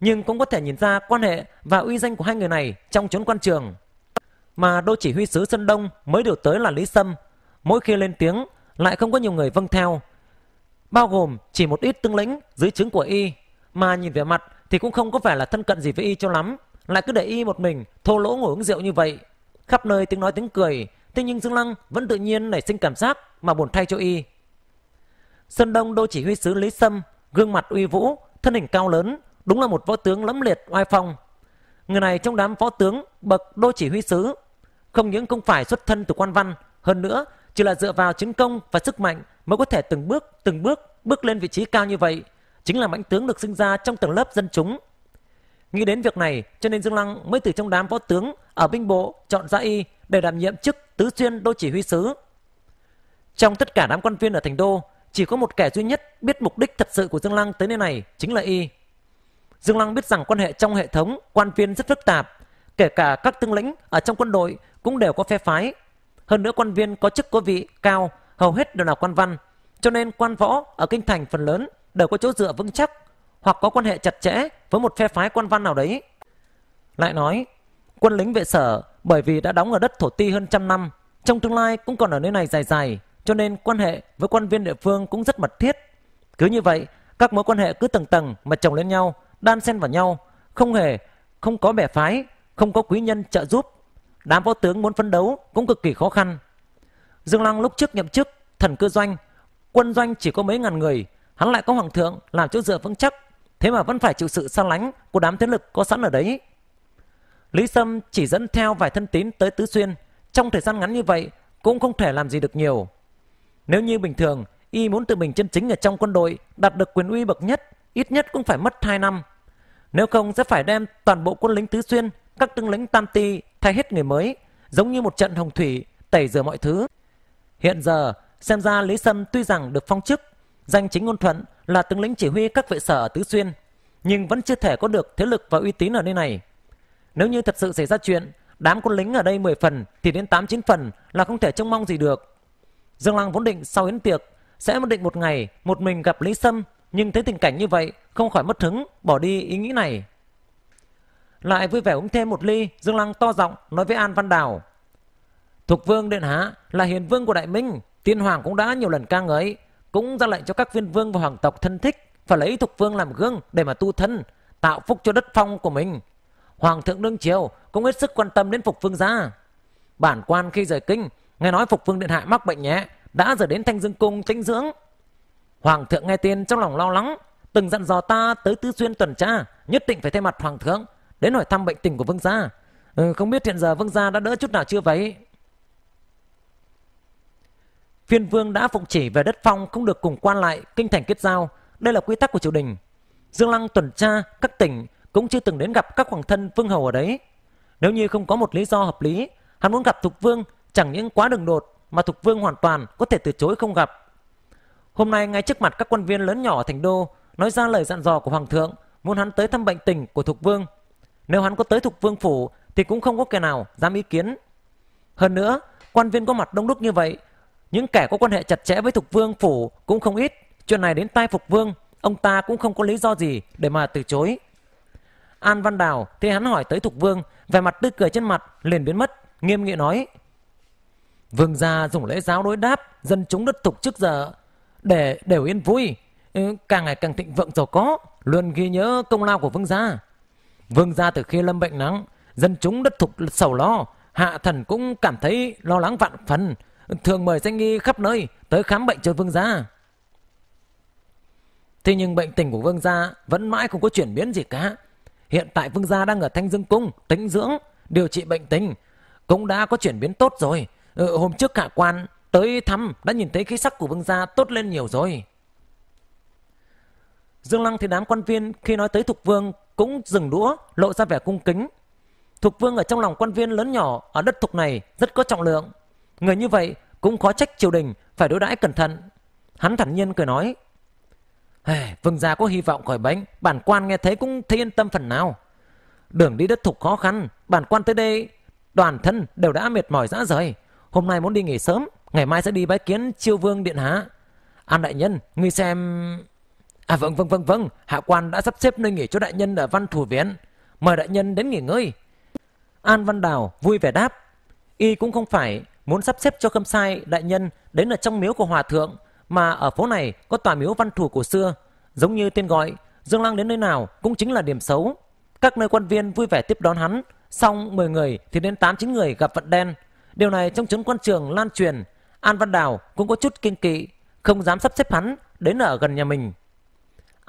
Nhưng cũng có thể nhìn ra quan hệ và uy danh của hai người này trong chốn quan trường mà đô chỉ huy sứ Sơn Đông mới điều tới là Lý Sâm. Mỗi khi lên tiếng, lại không có nhiều người vâng theo. Bao gồm chỉ một ít tương lĩnh dưới chứng của y, mà nhìn vẻ mặt thì cũng không có vẻ là thân cận gì với y cho lắm. Lại cứ để y một mình thô lỗ ngồi uống rượu như vậy. Khắp nơi tiếng nói tiếng cười, thế nhưng Dương Lăng vẫn tự nhiên nảy sinh cảm giác mà buồn thay cho y. Sơn Đông đô chỉ huy sứ Lý Sâm, gương mặt uy vũ, thân hình cao lớn, đúng là một võ tướng lẫm liệt oai phong. Người này trong đám võ tướng bậc đô chỉ huy sứ không những không phải xuất thân từ quan văn, hơn nữa chỉ là dựa vào chiến công và sức mạnh mới có thể từng bước, từng bước bước lên vị trí cao như vậy, chính là mãnh tướng được sinh ra trong tầng lớp dân chúng. Nghĩ đến việc này, cho nên Dương Lăng mới từ trong đám võ tướng ở binh bộ chọn ra y để đảm nhiệm chức tứ xuyên đô chỉ huy sứ. Trong tất cả đám quan viên ở thành đô, chỉ có một kẻ duy nhất biết mục đích thật sự của Dương Lăng tới nơi này chính là y. Dương Lăng biết rằng quan hệ trong hệ thống quan viên rất phức tạp, kể cả các tướng lĩnh ở trong quân đội cũng đều có phe phái. Hơn nữa quan viên có chức có vị cao, hầu hết đều là quan văn. Cho nên quan võ ở kinh thành phần lớn đều có chỗ dựa vững chắc hoặc có quan hệ chặt chẽ với một phe phái quan văn nào đấy. Lại nói, quân lính vệ sở bởi vì đã đóng ở đất thổ ti hơn trăm năm, trong tương lai cũng còn ở nơi này dài dài, cho nên quan hệ với quan viên địa phương cũng rất mật thiết. Cứ như vậy, các mối quan hệ cứ tầng tầng mà chồng lên nhau, đan xen vào nhau, không hề không có bè phái, không có quý nhân trợ giúp đám võ tướng muốn phấn đấu cũng cực kỳ khó khăn. Dương Lăng lúc trước nhậm chức, thần cơ doanh, quân doanh chỉ có mấy ngàn người, hắn lại có hoàng thượng làm chỗ dựa vững chắc, thế mà vẫn phải chịu sự xa lánh của đám thế lực có sẵn ở đấy. Lý Sâm chỉ dẫn theo vài thân tín tới Tứ Xuyên, trong thời gian ngắn như vậy cũng không thể làm gì được nhiều. Nếu như bình thường, y muốn tự mình chân chính ở trong quân đội đạt được quyền uy bậc nhất, ít nhất cũng phải mất 2 năm. Nếu không sẽ phải đem toàn bộ quân lính Tứ Xuyên, các tướng lĩnh Tam Ti thay hết người mới, giống như một trận hồng thủy tẩy rửa mọi thứ. Hiện giờ, xem ra Lý Sâm tuy rằng được phong chức, danh chính ngôn thuận là tướng lĩnh chỉ huy các vệ sở ở Tứ Xuyên, nhưng vẫn chưa thể có được thế lực và uy tín ở nơi này. Nếu như thật sự xảy ra chuyện, đám quân lính ở đây 10 phần thì đến 8 9 phần là không thể trông mong gì được. Dương Lăng vốn định sau yến tiệc sẽ định một ngày một mình gặp Lý Sâm, nhưng thấy tình cảnh như vậy, không khỏi mất hứng, bỏ đi ý nghĩ này lại vui vẻ uống thêm một ly dương lăng to giọng nói với an văn đào thục vương điện hạ là hiền vương của đại minh tiên hoàng cũng đã nhiều lần ca ngợi cũng ra lệnh cho các viên vương và hoàng tộc thân thích phải lấy thục vương làm gương để mà tu thân tạo phúc cho đất phong của mình hoàng thượng đương triều cũng hết sức quan tâm đến phục vương gia bản quan khi rời kinh nghe nói phục vương điện hạ mắc bệnh nhẹ đã rời đến thanh dương cung tinh dưỡng hoàng thượng nghe tin trong lòng lo lắng từng dặn dò ta tới tứ xuyên tuần tra nhất định phải thay mặt hoàng thượng đến hỏi thăm bệnh tình của vương gia ừ, không biết hiện giờ vương gia đã đỡ chút nào chưa vậy phiên vương đã phụng chỉ về đất phong không được cùng quan lại kinh thành kết giao đây là quy tắc của triều đình dương lăng tuần tra các tỉnh cũng chưa từng đến gặp các hoàng thân vương hầu ở đấy nếu như không có một lý do hợp lý hắn muốn gặp thục vương chẳng những quá đường đột mà thục vương hoàn toàn có thể từ chối không gặp hôm nay ngay trước mặt các quan viên lớn nhỏ ở thành đô nói ra lời dặn dò của hoàng thượng muốn hắn tới thăm bệnh tình của thục vương nếu hắn có tới thục vương phủ thì cũng không có kẻ nào dám ý kiến. Hơn nữa, quan viên có mặt đông đúc như vậy, những kẻ có quan hệ chặt chẽ với thục vương phủ cũng không ít. Chuyện này đến tai phục vương, ông ta cũng không có lý do gì để mà từ chối. An Văn Đào thì hắn hỏi tới Thục Vương, vẻ mặt tươi cười trên mặt liền biến mất, nghiêm nghị nói: "Vương gia dùng lễ giáo đối đáp dân chúng đất Thục trước giờ để đều yên vui, càng ngày càng thịnh vượng giàu có, luôn ghi nhớ công lao của vương gia." Vương gia từ khi lâm bệnh nắng, dân chúng đất thục sầu lo, hạ thần cũng cảm thấy lo lắng vạn phần, thường mời danh y khắp nơi tới khám bệnh cho vương gia. Thế nhưng bệnh tình của vương gia vẫn mãi không có chuyển biến gì cả. Hiện tại vương gia đang ở Thanh Dương Cung, tĩnh dưỡng, điều trị bệnh tình, cũng đã có chuyển biến tốt rồi. Ừ, hôm trước cả quan tới thăm đã nhìn thấy khí sắc của vương gia tốt lên nhiều rồi. Dương Lăng thì đám quan viên khi nói tới Thục Vương cũng dừng đũa, lộ ra vẻ cung kính. Thục vương ở trong lòng quan viên lớn nhỏ ở đất thục này rất có trọng lượng. Người như vậy cũng khó trách triều đình phải đối đãi cẩn thận. Hắn thản nhiên cười nói, vương gia có hy vọng khỏi bánh, bản quan nghe thấy cũng thấy yên tâm phần nào. Đường đi đất thục khó khăn, bản quan tới đây đoàn thân đều đã mệt mỏi dã rời. Hôm nay muốn đi nghỉ sớm, ngày mai sẽ đi bái kiến chiêu vương điện hạ. An đại nhân, ngươi xem... À vâng vâng vâng vâng, hạ quan đã sắp xếp nơi nghỉ cho đại nhân ở Văn thủ Viện. Mời đại nhân đến nghỉ ngơi. An Văn Đào vui vẻ đáp. Y cũng không phải muốn sắp xếp cho Khâm Sai đại nhân đến ở trong miếu của Hòa Thượng, mà ở phố này có tòa miếu văn thủ cổ xưa. Giống như tên gọi, Dương Lăng đến nơi nào cũng chính là điểm xấu. Các nơi quan viên vui vẻ tiếp đón hắn, xong 10 người thì đến tám chín người gặp vận đen. Điều này trong chốn quan trường lan truyền, An Văn Đào cũng có chút kinh kỵ, không dám sắp xếp hắn đến ở gần nhà mình.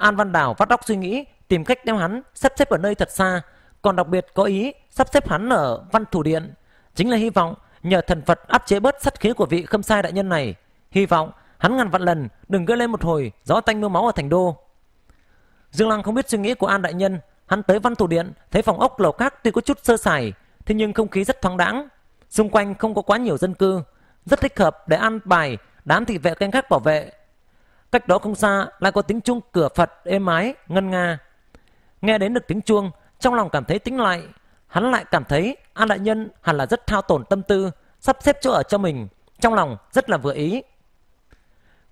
An Văn Đào phát óc suy nghĩ, tìm cách đem hắn sắp xếp ở nơi thật xa, còn đặc biệt có ý sắp xếp hắn ở Văn Thủ Điện. Chính là hy vọng nhờ thần Phật áp chế bớt sát khí của vị khâm sai đại nhân này. Hy vọng hắn ngàn vạn lần đừng gây lên một hồi gió tanh mưa máu ở thành đô. Dương Lăng không biết suy nghĩ của An đại nhân, hắn tới Văn Thủ Điện thấy phòng ốc lầu các tuy có chút sơ sài, thế nhưng không khí rất thoáng đãng, xung quanh không có quá nhiều dân cư, rất thích hợp để an bài đám thị vệ canh gác bảo vệ Cách đó không xa lại có tiếng chuông cửa Phật êm ái, ngân nga. Nghe đến được tiếng chuông, trong lòng cảm thấy tính lại. Hắn lại cảm thấy An Đại Nhân hẳn là rất thao tổn tâm tư, sắp xếp chỗ ở cho mình. Trong lòng rất là vừa ý.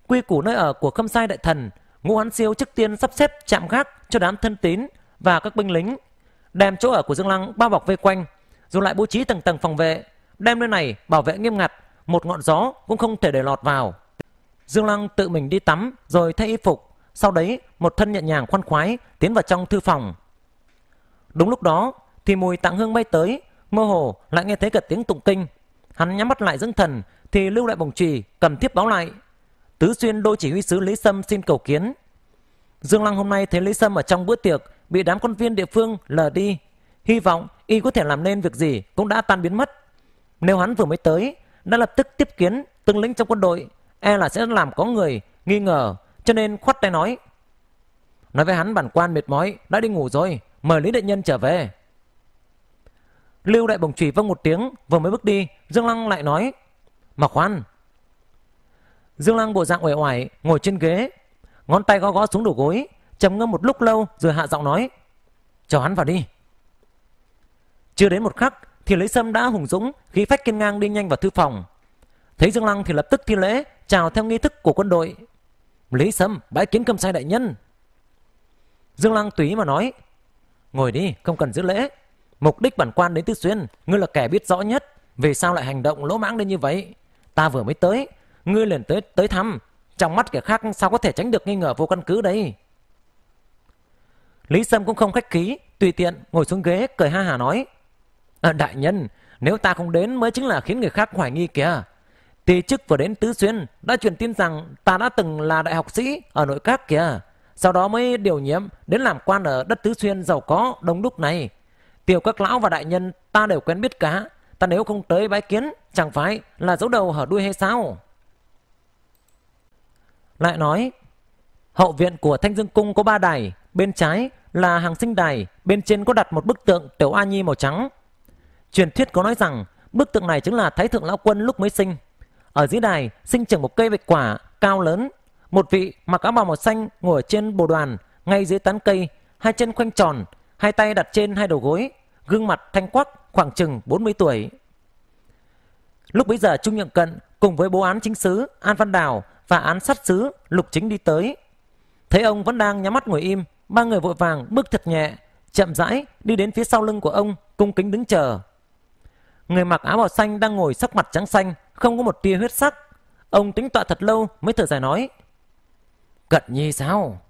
Quy củ nơi ở của Khâm Sai Đại Thần, Ngũ Hán Siêu trước tiên sắp xếp chạm gác cho đám thân tín và các binh lính. Đem chỗ ở của Dương Lăng bao bọc vây quanh, rồi lại bố trí tầng tầng phòng vệ. Đem nơi này bảo vệ nghiêm ngặt, một ngọn gió cũng không thể để lọt vào. Dương Lăng tự mình đi tắm rồi thay y phục. Sau đấy, một thân nhẹ nhàng khoan khoái tiến vào trong thư phòng. Đúng lúc đó, thì mùi tạng hương bay tới, mơ hồ lại nghe thấy cả tiếng tụng kinh. Hắn nhắm mắt lại dưỡng thần, thì lưu lại bổng trì, cầm thiếp báo lại. Tứ xuyên đô chỉ huy sứ Lý Sâm xin cầu kiến. Dương Lăng hôm nay thấy Lý Sâm ở trong bữa tiệc bị đám con viên địa phương lờ đi. Hy vọng y có thể làm nên việc gì cũng đã tan biến mất. Nếu hắn vừa mới tới, đã lập tức tiếp kiến tướng lĩnh trong quân đội e là sẽ làm có người nghi ngờ cho nên khoát tay nói nói với hắn bản quan mệt mỏi đã đi ngủ rồi mời lý đại nhân trở về lưu đại bồng trùy vâng một tiếng vừa mới bước đi dương lăng lại nói mà khoan dương lăng bộ dạng uể oải ngồi trên ghế ngón tay gõ gõ xuống đầu gối trầm ngâm một lúc lâu rồi hạ giọng nói cho hắn vào đi chưa đến một khắc thì lấy sâm đã hùng dũng khí phách kiên ngang đi nhanh vào thư phòng thấy dương lăng thì lập tức thi lễ chào theo nghi thức của quân đội lý sâm bãi kiến cầm sai đại nhân dương lăng túy mà nói ngồi đi không cần giữ lễ mục đích bản quan đến tư xuyên ngươi là kẻ biết rõ nhất vì sao lại hành động lỗ mãng đến như vậy ta vừa mới tới ngươi liền tới tới thăm trong mắt kẻ khác sao có thể tránh được nghi ngờ vô căn cứ đây lý sâm cũng không khách khí tùy tiện ngồi xuống ghế cười ha hà nói à, đại nhân nếu ta không đến mới chính là khiến người khác hoài nghi kìa thì chức vừa đến Tứ Xuyên đã truyền tin rằng ta đã từng là đại học sĩ ở nội các kìa. Sau đó mới điều nhiệm đến làm quan ở đất Tứ Xuyên giàu có đông đúc này. Tiểu các lão và đại nhân ta đều quen biết cả. Ta nếu không tới bái kiến chẳng phải là dấu đầu hở đuôi hay sao? Lại nói, hậu viện của Thanh Dương Cung có ba đài, bên trái là hàng sinh đài, bên trên có đặt một bức tượng tiểu A Nhi màu trắng. Truyền thuyết có nói rằng bức tượng này chính là Thái Thượng Lão Quân lúc mới sinh. Ở dưới đài sinh trưởng một cây bạch quả cao lớn. Một vị mặc áo bào màu xanh ngồi trên bồ đoàn, ngay dưới tán cây, hai chân khoanh tròn, hai tay đặt trên hai đầu gối, gương mặt thanh quắc, khoảng chừng 40 tuổi. Lúc bấy giờ Trung Nhượng Cận cùng với bố án chính sứ An Văn Đào và án sát sứ Lục Chính đi tới. Thấy ông vẫn đang nhắm mắt ngồi im, ba người vội vàng bước thật nhẹ, chậm rãi đi đến phía sau lưng của ông, cung kính đứng chờ. Người mặc áo bào xanh đang ngồi sắc mặt trắng xanh, không có một tia huyết sắc. Ông tính tọa thật lâu mới thở dài nói. Cận nhi sao?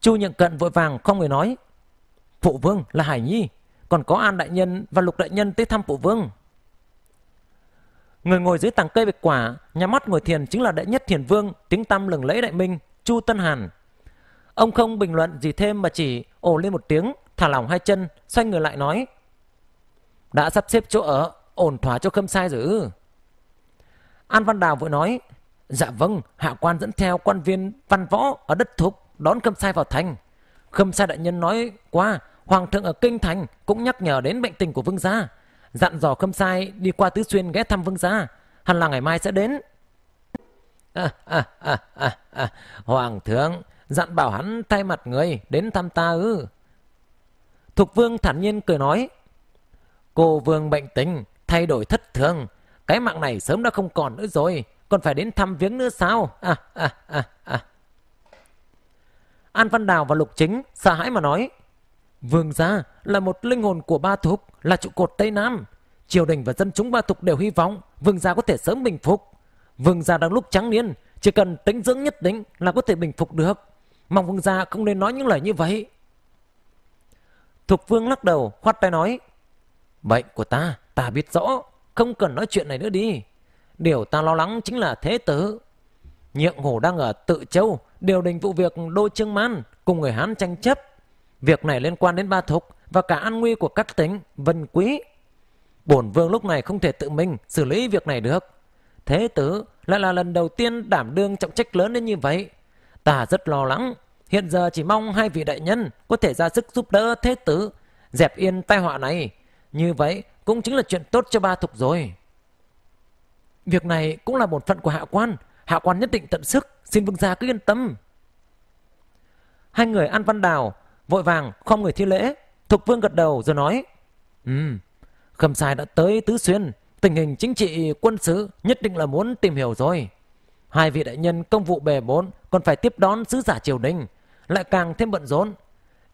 Chu nhận cận vội vàng không người nói. Phụ vương là Hải Nhi, còn có An Đại Nhân và Lục Đại Nhân tới thăm phụ vương. Người ngồi dưới tàng cây bạch quả, nhà mắt ngồi thiền chính là Đại Nhất Thiền Vương, tiếng tăm lừng lẫy Đại Minh, Chu Tân Hàn. Ông không bình luận gì thêm mà chỉ ồ lên một tiếng, thả lỏng hai chân, xoay người lại nói. Đã sắp xếp chỗ ở, ổn thỏa cho khâm sai rồi ư. An Văn Đào vội nói, dạ vâng, hạ quan dẫn theo quan viên văn võ ở đất thục đón Khâm Sai vào thành. Khâm Sai đại nhân nói qua, Hoàng thượng ở Kinh Thành cũng nhắc nhở đến bệnh tình của Vương Gia. Dặn dò Khâm Sai đi qua Tứ Xuyên ghé thăm Vương Gia, hẳn là ngày mai sẽ đến. À, à, à, à, à. Hoàng thượng dặn bảo hắn thay mặt người đến thăm ta ư. Thục Vương thản nhiên cười nói, Cô Vương bệnh tình, thay đổi thất thường, cái mạng này sớm đã không còn nữa rồi, còn phải đến thăm viếng nữa sao? À, à, à, à. An Văn Đào và Lục Chính sợ hãi mà nói. Vương gia là một linh hồn của Ba Thục, là trụ cột Tây Nam. Triều đình và dân chúng Ba Thục đều hy vọng Vương gia có thể sớm bình phục. Vương gia đang lúc trắng niên, chỉ cần tính dưỡng nhất định là có thể bình phục được. Mong Vương gia không nên nói những lời như vậy. Thục Vương lắc đầu, khoát tay nói. Bệnh của ta, ta biết rõ. Không cần nói chuyện này nữa đi. Điều ta lo lắng chính là thế tử. Nhượng hổ đang ở Tự Châu điều đình vụ việc Đô Trương Man cùng người Hán tranh chấp. Việc này liên quan đến ba thục và cả an nguy của các tính Vân Quý. Bổn vương lúc này không thể tự mình xử lý việc này được. Thế tử lại là lần đầu tiên đảm đương trọng trách lớn đến như vậy. Ta rất lo lắng. Hiện giờ chỉ mong hai vị đại nhân có thể ra sức giúp đỡ thế tử dẹp yên tai họa này. Như vậy cũng chính là chuyện tốt cho ba thục rồi. Việc này cũng là một phận của hạ quan, hạ quan nhất định tận sức, xin vương gia cứ yên tâm. Hai người ăn văn đào, vội vàng không người thi lễ, thục vương gật đầu rồi nói, Ừ, um, khâm sai đã tới Tứ Xuyên, tình hình chính trị quân sự nhất định là muốn tìm hiểu rồi. Hai vị đại nhân công vụ bề bốn còn phải tiếp đón sứ giả triều đình, lại càng thêm bận rộn.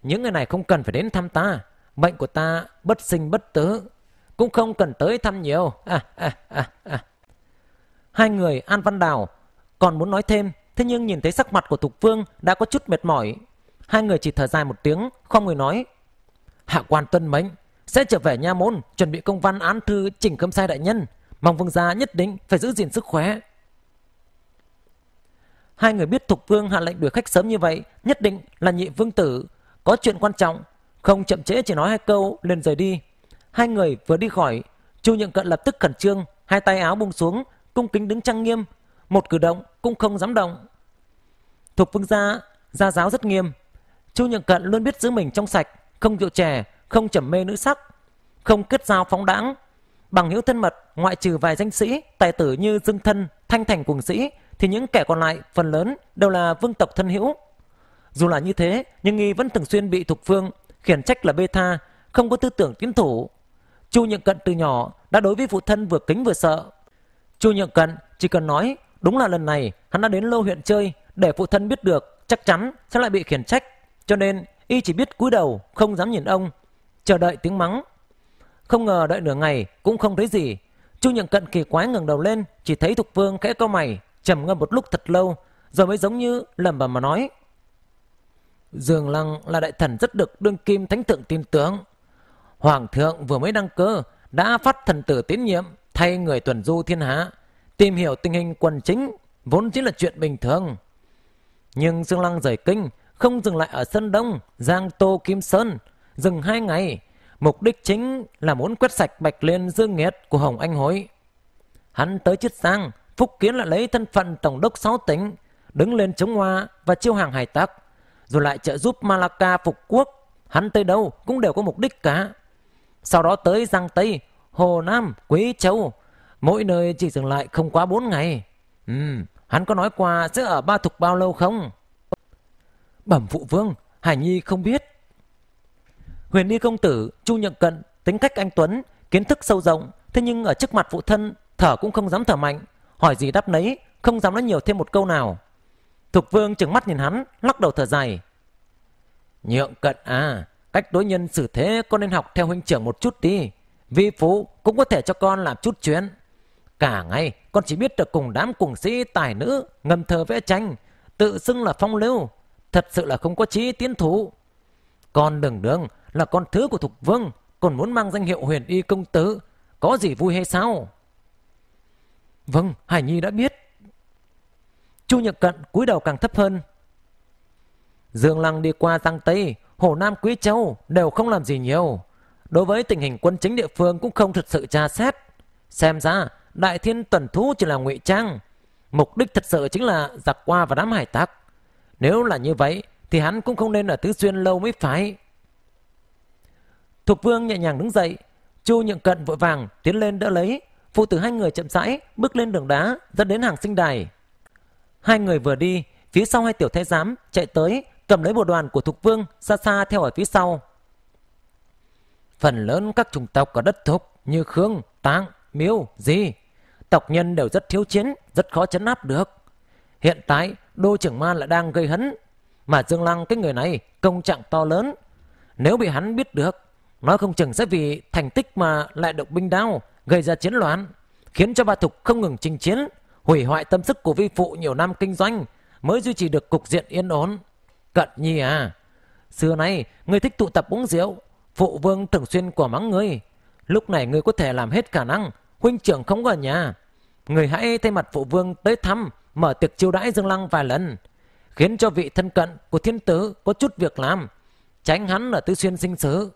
Những người này không cần phải đến thăm ta, bệnh của ta bất sinh bất tử, cũng không cần tới thăm nhiều. À, à, à, à. Hai người An Văn Đào còn muốn nói thêm, thế nhưng nhìn thấy sắc mặt của Thục Vương đã có chút mệt mỏi. Hai người chỉ thở dài một tiếng, không người nói. Hạ quan tuân mệnh, sẽ trở về nha môn, chuẩn bị công văn án thư chỉnh khâm sai đại nhân. Mong vương gia nhất định phải giữ gìn sức khỏe. Hai người biết Thục Vương hạ lệnh đuổi khách sớm như vậy, nhất định là nhị vương tử. Có chuyện quan trọng, không chậm trễ chỉ nói hai câu, liền rời đi. Hai người vừa đi khỏi, Chu Nhượng Cận lập tức khẩn trương, hai tay áo buông xuống, cung kính đứng trang nghiêm, một cử động cũng không dám động. thuộc Vương gia, gia giáo rất nghiêm. Chu Nhượng Cận luôn biết giữ mình trong sạch, không rượu chè, không chẩm mê nữ sắc, không kết giao phóng đãng. Bằng hữu thân mật, ngoại trừ vài danh sĩ, tài tử như Dương Thân, Thanh Thành Cuồng Sĩ, thì những kẻ còn lại phần lớn đều là vương tộc thân hữu. Dù là như thế, nhưng nghi vẫn thường xuyên bị Thục Phương khiển trách là bê tha, không có tư tưởng tiến thủ, Chu Nhượng Cận từ nhỏ đã đối với phụ thân vừa kính vừa sợ. Chu Nhượng Cận chỉ cần nói đúng là lần này hắn đã đến lô huyện chơi để phụ thân biết được chắc chắn sẽ lại bị khiển trách. Cho nên y chỉ biết cúi đầu không dám nhìn ông, chờ đợi tiếng mắng. Không ngờ đợi nửa ngày cũng không thấy gì. Chu Nhượng Cận kỳ quái ngẩng đầu lên chỉ thấy Thục Vương khẽ cau mày trầm ngâm một lúc thật lâu rồi mới giống như lẩm bẩm mà nói. Dường Lăng là đại thần rất được đương kim thánh thượng tin tưởng. Hoàng thượng vừa mới đăng cơ đã phát thần tử tín nhiệm thay người tuần du thiên hạ, tìm hiểu tình hình quần chính vốn chính là chuyện bình thường. Nhưng Dương Lăng rời kinh không dừng lại ở Sơn Đông, Giang Tô Kim Sơn, dừng hai ngày. Mục đích chính là muốn quét sạch bạch liên dương nghiệt của Hồng Anh Hối. Hắn tới Chiết Giang, Phúc Kiến lại lấy thân phận Tổng đốc sáu tỉnh, đứng lên chống Hoa và chiêu hàng hải tặc, rồi lại trợ giúp Malacca phục quốc. Hắn tới đâu cũng đều có mục đích cả sau đó tới Giang Tây, Hồ Nam, Quý Châu. Mỗi nơi chỉ dừng lại không quá 4 ngày. Ừ, hắn có nói qua sẽ ở Ba Thục bao lâu không? Bẩm phụ vương, Hải Nhi không biết. Huyền Y Công Tử, Chu Nhật Cận, tính cách anh Tuấn, kiến thức sâu rộng, thế nhưng ở trước mặt phụ thân, thở cũng không dám thở mạnh. Hỏi gì đáp nấy, không dám nói nhiều thêm một câu nào. Thục vương trừng mắt nhìn hắn, lắc đầu thở dài. Nhượng cận à, Cách đối nhân xử thế con nên học theo huynh trưởng một chút đi. Vi Phú cũng có thể cho con làm chút chuyến. Cả ngày con chỉ biết được cùng đám cùng sĩ tài nữ ngâm thơ vẽ tranh, tự xưng là phong lưu. Thật sự là không có chí tiến thủ. Con đường đường là con thứ của Thục Vương, còn muốn mang danh hiệu huyền y công tử. Có gì vui hay sao? Vâng, Hải Nhi đã biết. Chu Nhật Cận cúi đầu càng thấp hơn. Dương Lăng đi qua Giang Tây, Hồ Nam Quý Châu đều không làm gì nhiều. Đối với tình hình quân chính địa phương cũng không thực sự tra xét. Xem ra, Đại Thiên Tuần Thú chỉ là ngụy trang. Mục đích thật sự chính là giặc qua và đám hải tặc. Nếu là như vậy, thì hắn cũng không nên ở Tứ Xuyên lâu mới phải. Thục Vương nhẹ nhàng đứng dậy, Chu Nhượng Cận vội vàng tiến lên đỡ lấy, phụ tử hai người chậm rãi bước lên đường đá dẫn đến hàng sinh đài. Hai người vừa đi, phía sau hai tiểu thái giám chạy tới cầm lấy một đoàn của Thục Vương xa xa theo ở phía sau. Phần lớn các chủng tộc ở đất Thục như Khương, Táng, Miêu, Di, tộc nhân đều rất thiếu chiến, rất khó chấn áp được. Hiện tại, đô trưởng man lại đang gây hấn, mà Dương Lăng cái người này công trạng to lớn. Nếu bị hắn biết được, nó không chừng sẽ vì thành tích mà lại động binh đao, gây ra chiến loạn, khiến cho ba Thục không ngừng trình chiến, hủy hoại tâm sức của vi phụ nhiều năm kinh doanh mới duy trì được cục diện yên ổn. Cận nhi à, xưa nay ngươi thích tụ tập uống rượu, phụ vương thường xuyên quả mắng ngươi. Lúc này ngươi có thể làm hết khả năng, huynh trưởng không ở nhà. người hãy thay mặt phụ vương tới thăm, mở tiệc chiêu đãi Dương Lăng vài lần, khiến cho vị thân cận của thiên tử có chút việc làm, tránh hắn ở Tứ Xuyên sinh xứ.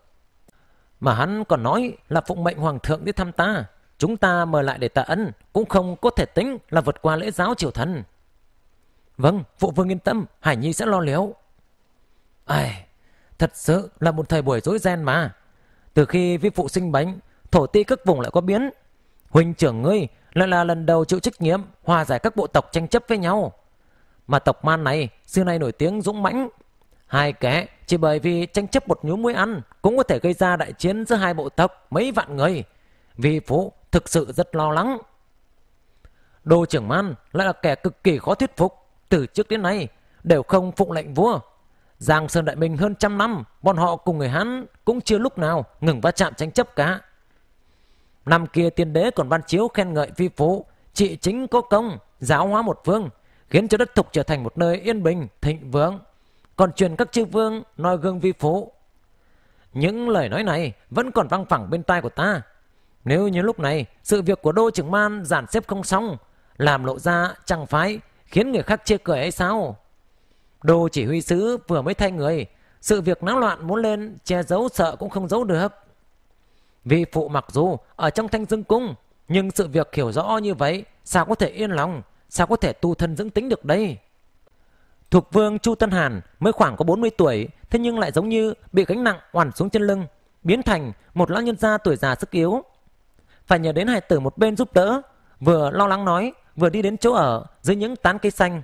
Mà hắn còn nói là phụng mệnh hoàng thượng đi thăm ta, chúng ta mời lại để tạ ân cũng không có thể tính là vượt qua lễ giáo triều thần. Vâng, phụ vương yên tâm, Hải Nhi sẽ lo liệu. Ai, thật sự là một thời buổi rối ren mà. Từ khi vi phụ sinh bánh, thổ ti các vùng lại có biến. Huynh trưởng ngươi lại là lần đầu chịu trách nhiệm hòa giải các bộ tộc tranh chấp với nhau. Mà tộc man này xưa nay nổi tiếng dũng mãnh. Hai kẻ chỉ bởi vì tranh chấp một nhúm muối ăn cũng có thể gây ra đại chiến giữa hai bộ tộc mấy vạn người. Vi phụ thực sự rất lo lắng. Đô trưởng man lại là kẻ cực kỳ khó thuyết phục. Từ trước đến nay đều không phụng lệnh vua Giang Sơn Đại Minh hơn trăm năm, bọn họ cùng người Hán cũng chưa lúc nào ngừng va chạm tranh chấp cả. Năm kia tiên đế còn ban chiếu khen ngợi vi phú, trị chính có công, giáo hóa một phương, khiến cho đất thục trở thành một nơi yên bình, thịnh vượng. Còn truyền các chư vương noi gương vi phú. Những lời nói này vẫn còn văng phẳng bên tai của ta. Nếu như lúc này sự việc của đô trưởng man giản xếp không xong, làm lộ ra chẳng phái khiến người khác chê cười ấy sao? Đô chỉ huy sứ vừa mới thay người, sự việc náo loạn muốn lên, che giấu sợ cũng không giấu được. Vi phụ mặc dù ở trong thanh dương cung, nhưng sự việc hiểu rõ như vậy, sao có thể yên lòng, sao có thể tu thân dưỡng tính được đây? thuộc vương Chu Tân Hàn mới khoảng có 40 tuổi, thế nhưng lại giống như bị gánh nặng oằn xuống chân lưng, biến thành một lão nhân gia tuổi già sức yếu. Phải nhờ đến hài tử một bên giúp đỡ, vừa lo lắng nói, vừa đi đến chỗ ở dưới những tán cây xanh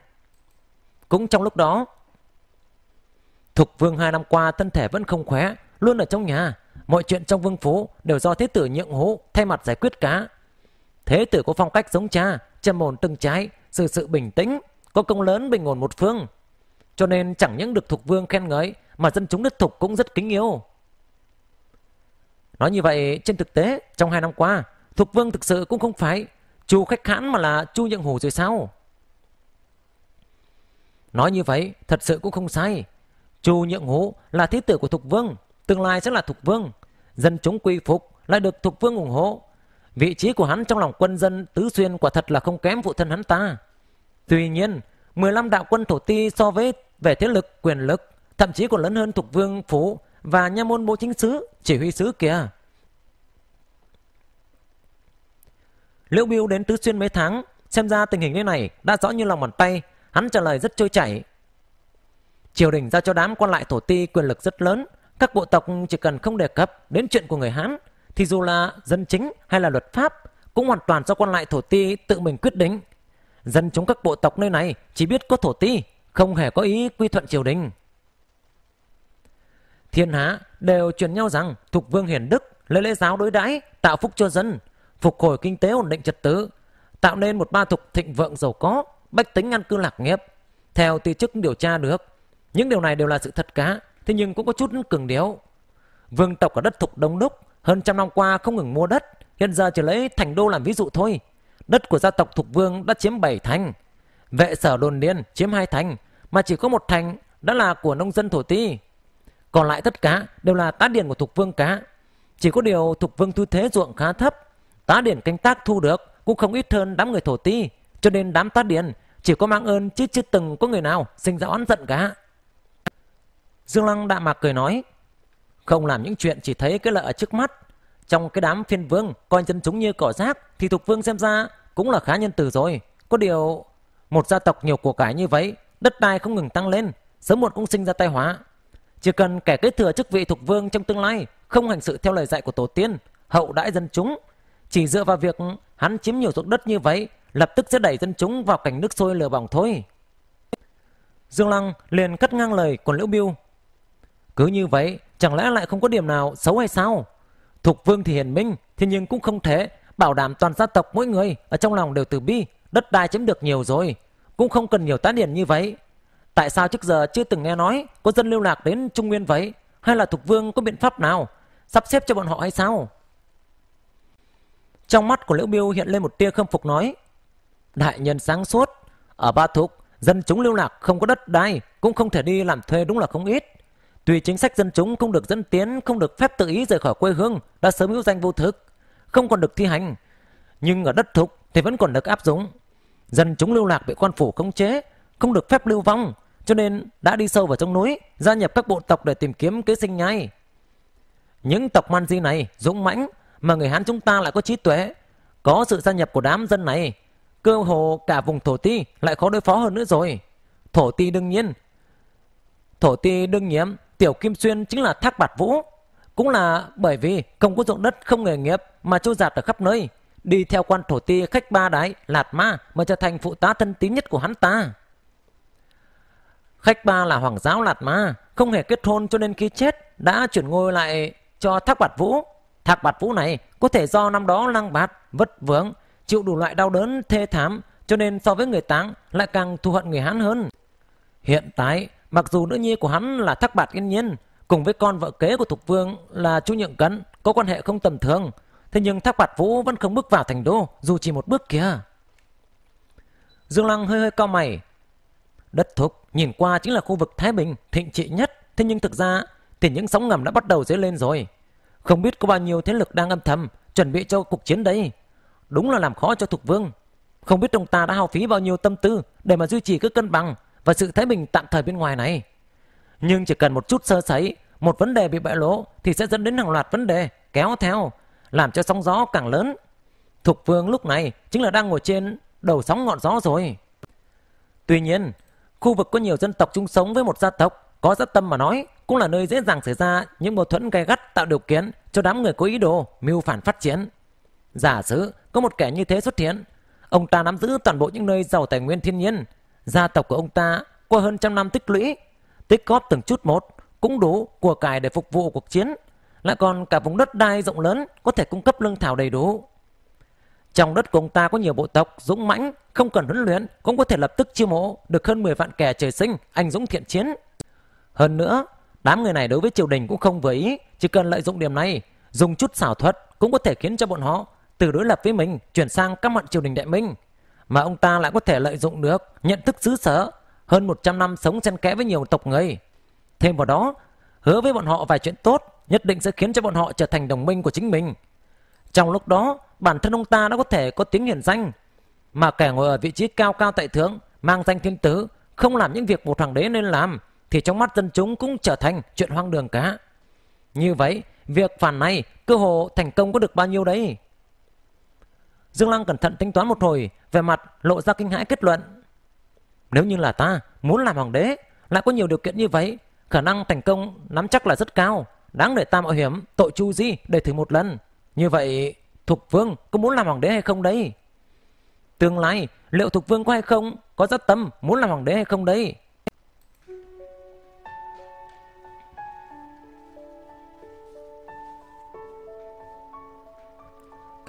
cũng trong lúc đó, Thục Vương hai năm qua thân thể vẫn không khỏe, luôn ở trong nhà. Mọi chuyện trong vương phố đều do thế tử nhượng hố thay mặt giải quyết cá. Thế tử có phong cách giống cha, châm mồn từng trái, sự sự bình tĩnh, có công lớn bình ổn một phương. Cho nên chẳng những được Thục Vương khen ngợi mà dân chúng đất Thục cũng rất kính yêu. Nói như vậy, trên thực tế, trong hai năm qua, Thục Vương thực sự cũng không phải chu khách khán mà là chu nhượng hổ rồi sao? Nói như vậy thật sự cũng không sai. Chu Nhượng Hú là thế tử của Thục Vương, tương lai sẽ là Thục Vương. Dân chúng quy phục lại được Thục Vương ủng hộ. Vị trí của hắn trong lòng quân dân Tứ Xuyên quả thật là không kém phụ thân hắn ta. Tuy nhiên, 15 đạo quân thổ ti so với về thế lực, quyền lực, thậm chí còn lớn hơn Thục Vương Phú và nha môn bộ chính sứ, chỉ huy sứ kìa. Liễu Biêu đến Tứ Xuyên mấy tháng, xem ra tình hình thế này đã rõ như lòng bàn tay Hắn trả lời rất trôi chảy. Triều đình giao cho đám quan lại thổ ti quyền lực rất lớn, các bộ tộc chỉ cần không đề cập đến chuyện của người Hán, thì dù là dân chính hay là luật pháp, cũng hoàn toàn do quan lại thổ ti tự mình quyết định. Dân chúng các bộ tộc nơi này chỉ biết có thổ ti, không hề có ý quy thuận triều đình. Thiên hạ đều truyền nhau rằng Thục Vương Hiền Đức lấy lễ giáo đối đãi tạo phúc cho dân, phục hồi kinh tế ổn định trật tự, tạo nên một ba thục thịnh vượng giàu có, bách tính ăn cư lạc nghiệp theo tư chức điều tra được những điều này đều là sự thật cá thế nhưng cũng có chút cường điếu vương tộc ở đất thục đông đúc hơn trăm năm qua không ngừng mua đất hiện giờ chỉ lấy thành đô làm ví dụ thôi đất của gia tộc thục vương đã chiếm bảy thành vệ sở đồn điền chiếm hai thành mà chỉ có một thành đã là của nông dân thổ ti còn lại tất cả đều là tá điển của thục vương cá chỉ có điều thục vương thu thế ruộng khá thấp tá điển canh tác thu được cũng không ít hơn đám người thổ ti cho nên đám tát điền chỉ có mang ơn chứ chưa từng có người nào sinh ra oán giận cả. Dương Lăng đạm mạc cười nói, không làm những chuyện chỉ thấy cái lợi ở trước mắt. Trong cái đám phiên vương coi dân chúng như cỏ rác thì thuộc vương xem ra cũng là khá nhân từ rồi. Có điều một gia tộc nhiều của cải như vậy, đất đai không ngừng tăng lên, sớm muộn cũng sinh ra tai họa. Chỉ cần kẻ kế thừa chức vị thuộc vương trong tương lai không hành sự theo lời dạy của tổ tiên, hậu đãi dân chúng, chỉ dựa vào việc hắn chiếm nhiều ruộng đất như vậy lập tức sẽ đẩy dân chúng vào cảnh nước sôi lửa bỏng thôi. Dương Lăng liền cắt ngang lời của Liễu Biêu. Cứ như vậy, chẳng lẽ lại không có điểm nào xấu hay sao? Thục vương thì hiền minh, thế nhưng cũng không thể Bảo đảm toàn gia tộc mỗi người ở trong lòng đều từ bi, đất đai chiếm được nhiều rồi. Cũng không cần nhiều tá điển như vậy. Tại sao trước giờ chưa từng nghe nói có dân lưu lạc đến Trung Nguyên vậy? Hay là Thục vương có biện pháp nào? Sắp xếp cho bọn họ hay sao? Trong mắt của Liễu Biêu hiện lên một tia khâm phục nói. Đại nhân sáng suốt, ở Ba Thục, dân chúng lưu lạc không có đất đai, cũng không thể đi làm thuê đúng là không ít. Tuy chính sách dân chúng không được dẫn tiến, không được phép tự ý rời khỏi quê hương, đã sớm hữu danh vô thực, không còn được thi hành. Nhưng ở đất Thục thì vẫn còn được áp dụng. Dân chúng lưu lạc bị quan phủ khống chế, không được phép lưu vong, cho nên đã đi sâu vào trong núi, gia nhập các bộ tộc để tìm kiếm kế sinh nhai. Những tộc man di này dũng mãnh mà người Hán chúng ta lại có trí tuệ, có sự gia nhập của đám dân này Cơ hồ cả vùng thổ ti lại khó đối phó hơn nữa rồi. Thổ ti đương nhiên. Thổ ti đương nhiên, Tiểu Kim Xuyên chính là thác bạt vũ. Cũng là bởi vì không có ruộng đất không nghề nghiệp mà trôi giạt ở khắp nơi. Đi theo quan thổ ti khách ba đái, lạt ma mà trở thành phụ tá thân tín nhất của hắn ta. Khách ba là hoàng giáo lạt ma, không hề kết hôn cho nên khi chết đã chuyển ngôi lại cho thác bạt vũ. Thác bạt vũ này có thể do năm đó lăng bạt, vất vướng, chịu đủ loại đau đớn thê thảm cho nên so với người táng lại càng thù hận người Hán hơn. Hiện tại, mặc dù nữ nhi của hắn là Thác Bạt Yên Nhiên, cùng với con vợ kế của Thục Vương là Chu Nhượng Cấn có quan hệ không tầm thường, thế nhưng Thác Bạt Vũ vẫn không bước vào thành đô dù chỉ một bước kia. Dương Lăng hơi hơi cao mày. Đất Thục nhìn qua chính là khu vực Thái Bình thịnh trị nhất, thế nhưng thực ra thì những sóng ngầm đã bắt đầu dấy lên rồi. Không biết có bao nhiêu thế lực đang âm thầm chuẩn bị cho cuộc chiến đấy. Đúng là làm khó cho thục vương. Không biết ông ta đã hao phí bao nhiêu tâm tư để mà duy trì cái cân bằng và sự thái bình tạm thời bên ngoài này. Nhưng chỉ cần một chút sơ sẩy, một vấn đề bị bại lộ thì sẽ dẫn đến hàng loạt vấn đề kéo theo, làm cho sóng gió càng lớn. Thục vương lúc này chính là đang ngồi trên đầu sóng ngọn gió rồi. Tuy nhiên, khu vực có nhiều dân tộc chung sống với một gia tộc có rất tâm mà nói cũng là nơi dễ dàng xảy ra những mâu thuẫn gay gắt tạo điều kiện cho đám người có ý đồ mưu phản phát triển. Giả sử có một kẻ như thế xuất hiện. Ông ta nắm giữ toàn bộ những nơi giàu tài nguyên thiên nhiên. Gia tộc của ông ta qua hơn trăm năm tích lũy, tích góp từng chút một cũng đủ của cải để phục vụ cuộc chiến. Lại còn cả vùng đất đai rộng lớn có thể cung cấp lương thảo đầy đủ. Trong đất của ông ta có nhiều bộ tộc dũng mãnh, không cần huấn luyện cũng có thể lập tức chiêu mộ được hơn 10 vạn kẻ trời sinh, anh dũng thiện chiến. Hơn nữa, đám người này đối với triều đình cũng không vừa ý, chỉ cần lợi dụng điểm này, dùng chút xảo thuật cũng có thể khiến cho bọn họ từ đối lập với mình chuyển sang các mặt triều đình đại minh mà ông ta lại có thể lợi dụng được nhận thức xứ sở hơn 100 năm sống xen kẽ với nhiều tộc người thêm vào đó hứa với bọn họ vài chuyện tốt nhất định sẽ khiến cho bọn họ trở thành đồng minh của chính mình trong lúc đó bản thân ông ta đã có thể có tiếng hiển danh mà kẻ ngồi ở vị trí cao cao tại thượng mang danh thiên tử không làm những việc một hoàng đế nên làm thì trong mắt dân chúng cũng trở thành chuyện hoang đường cả như vậy việc phản này cơ hồ thành công có được bao nhiêu đấy Dương Lăng cẩn thận tính toán một hồi, về mặt lộ ra kinh hãi kết luận. Nếu như là ta muốn làm hoàng đế, lại có nhiều điều kiện như vậy, khả năng thành công nắm chắc là rất cao, đáng để ta mạo hiểm, tội chu di để thử một lần. Như vậy, Thục Vương có muốn làm hoàng đế hay không đấy? Tương lai, liệu Thục Vương có hay không, có rất tâm muốn làm hoàng đế hay không đấy?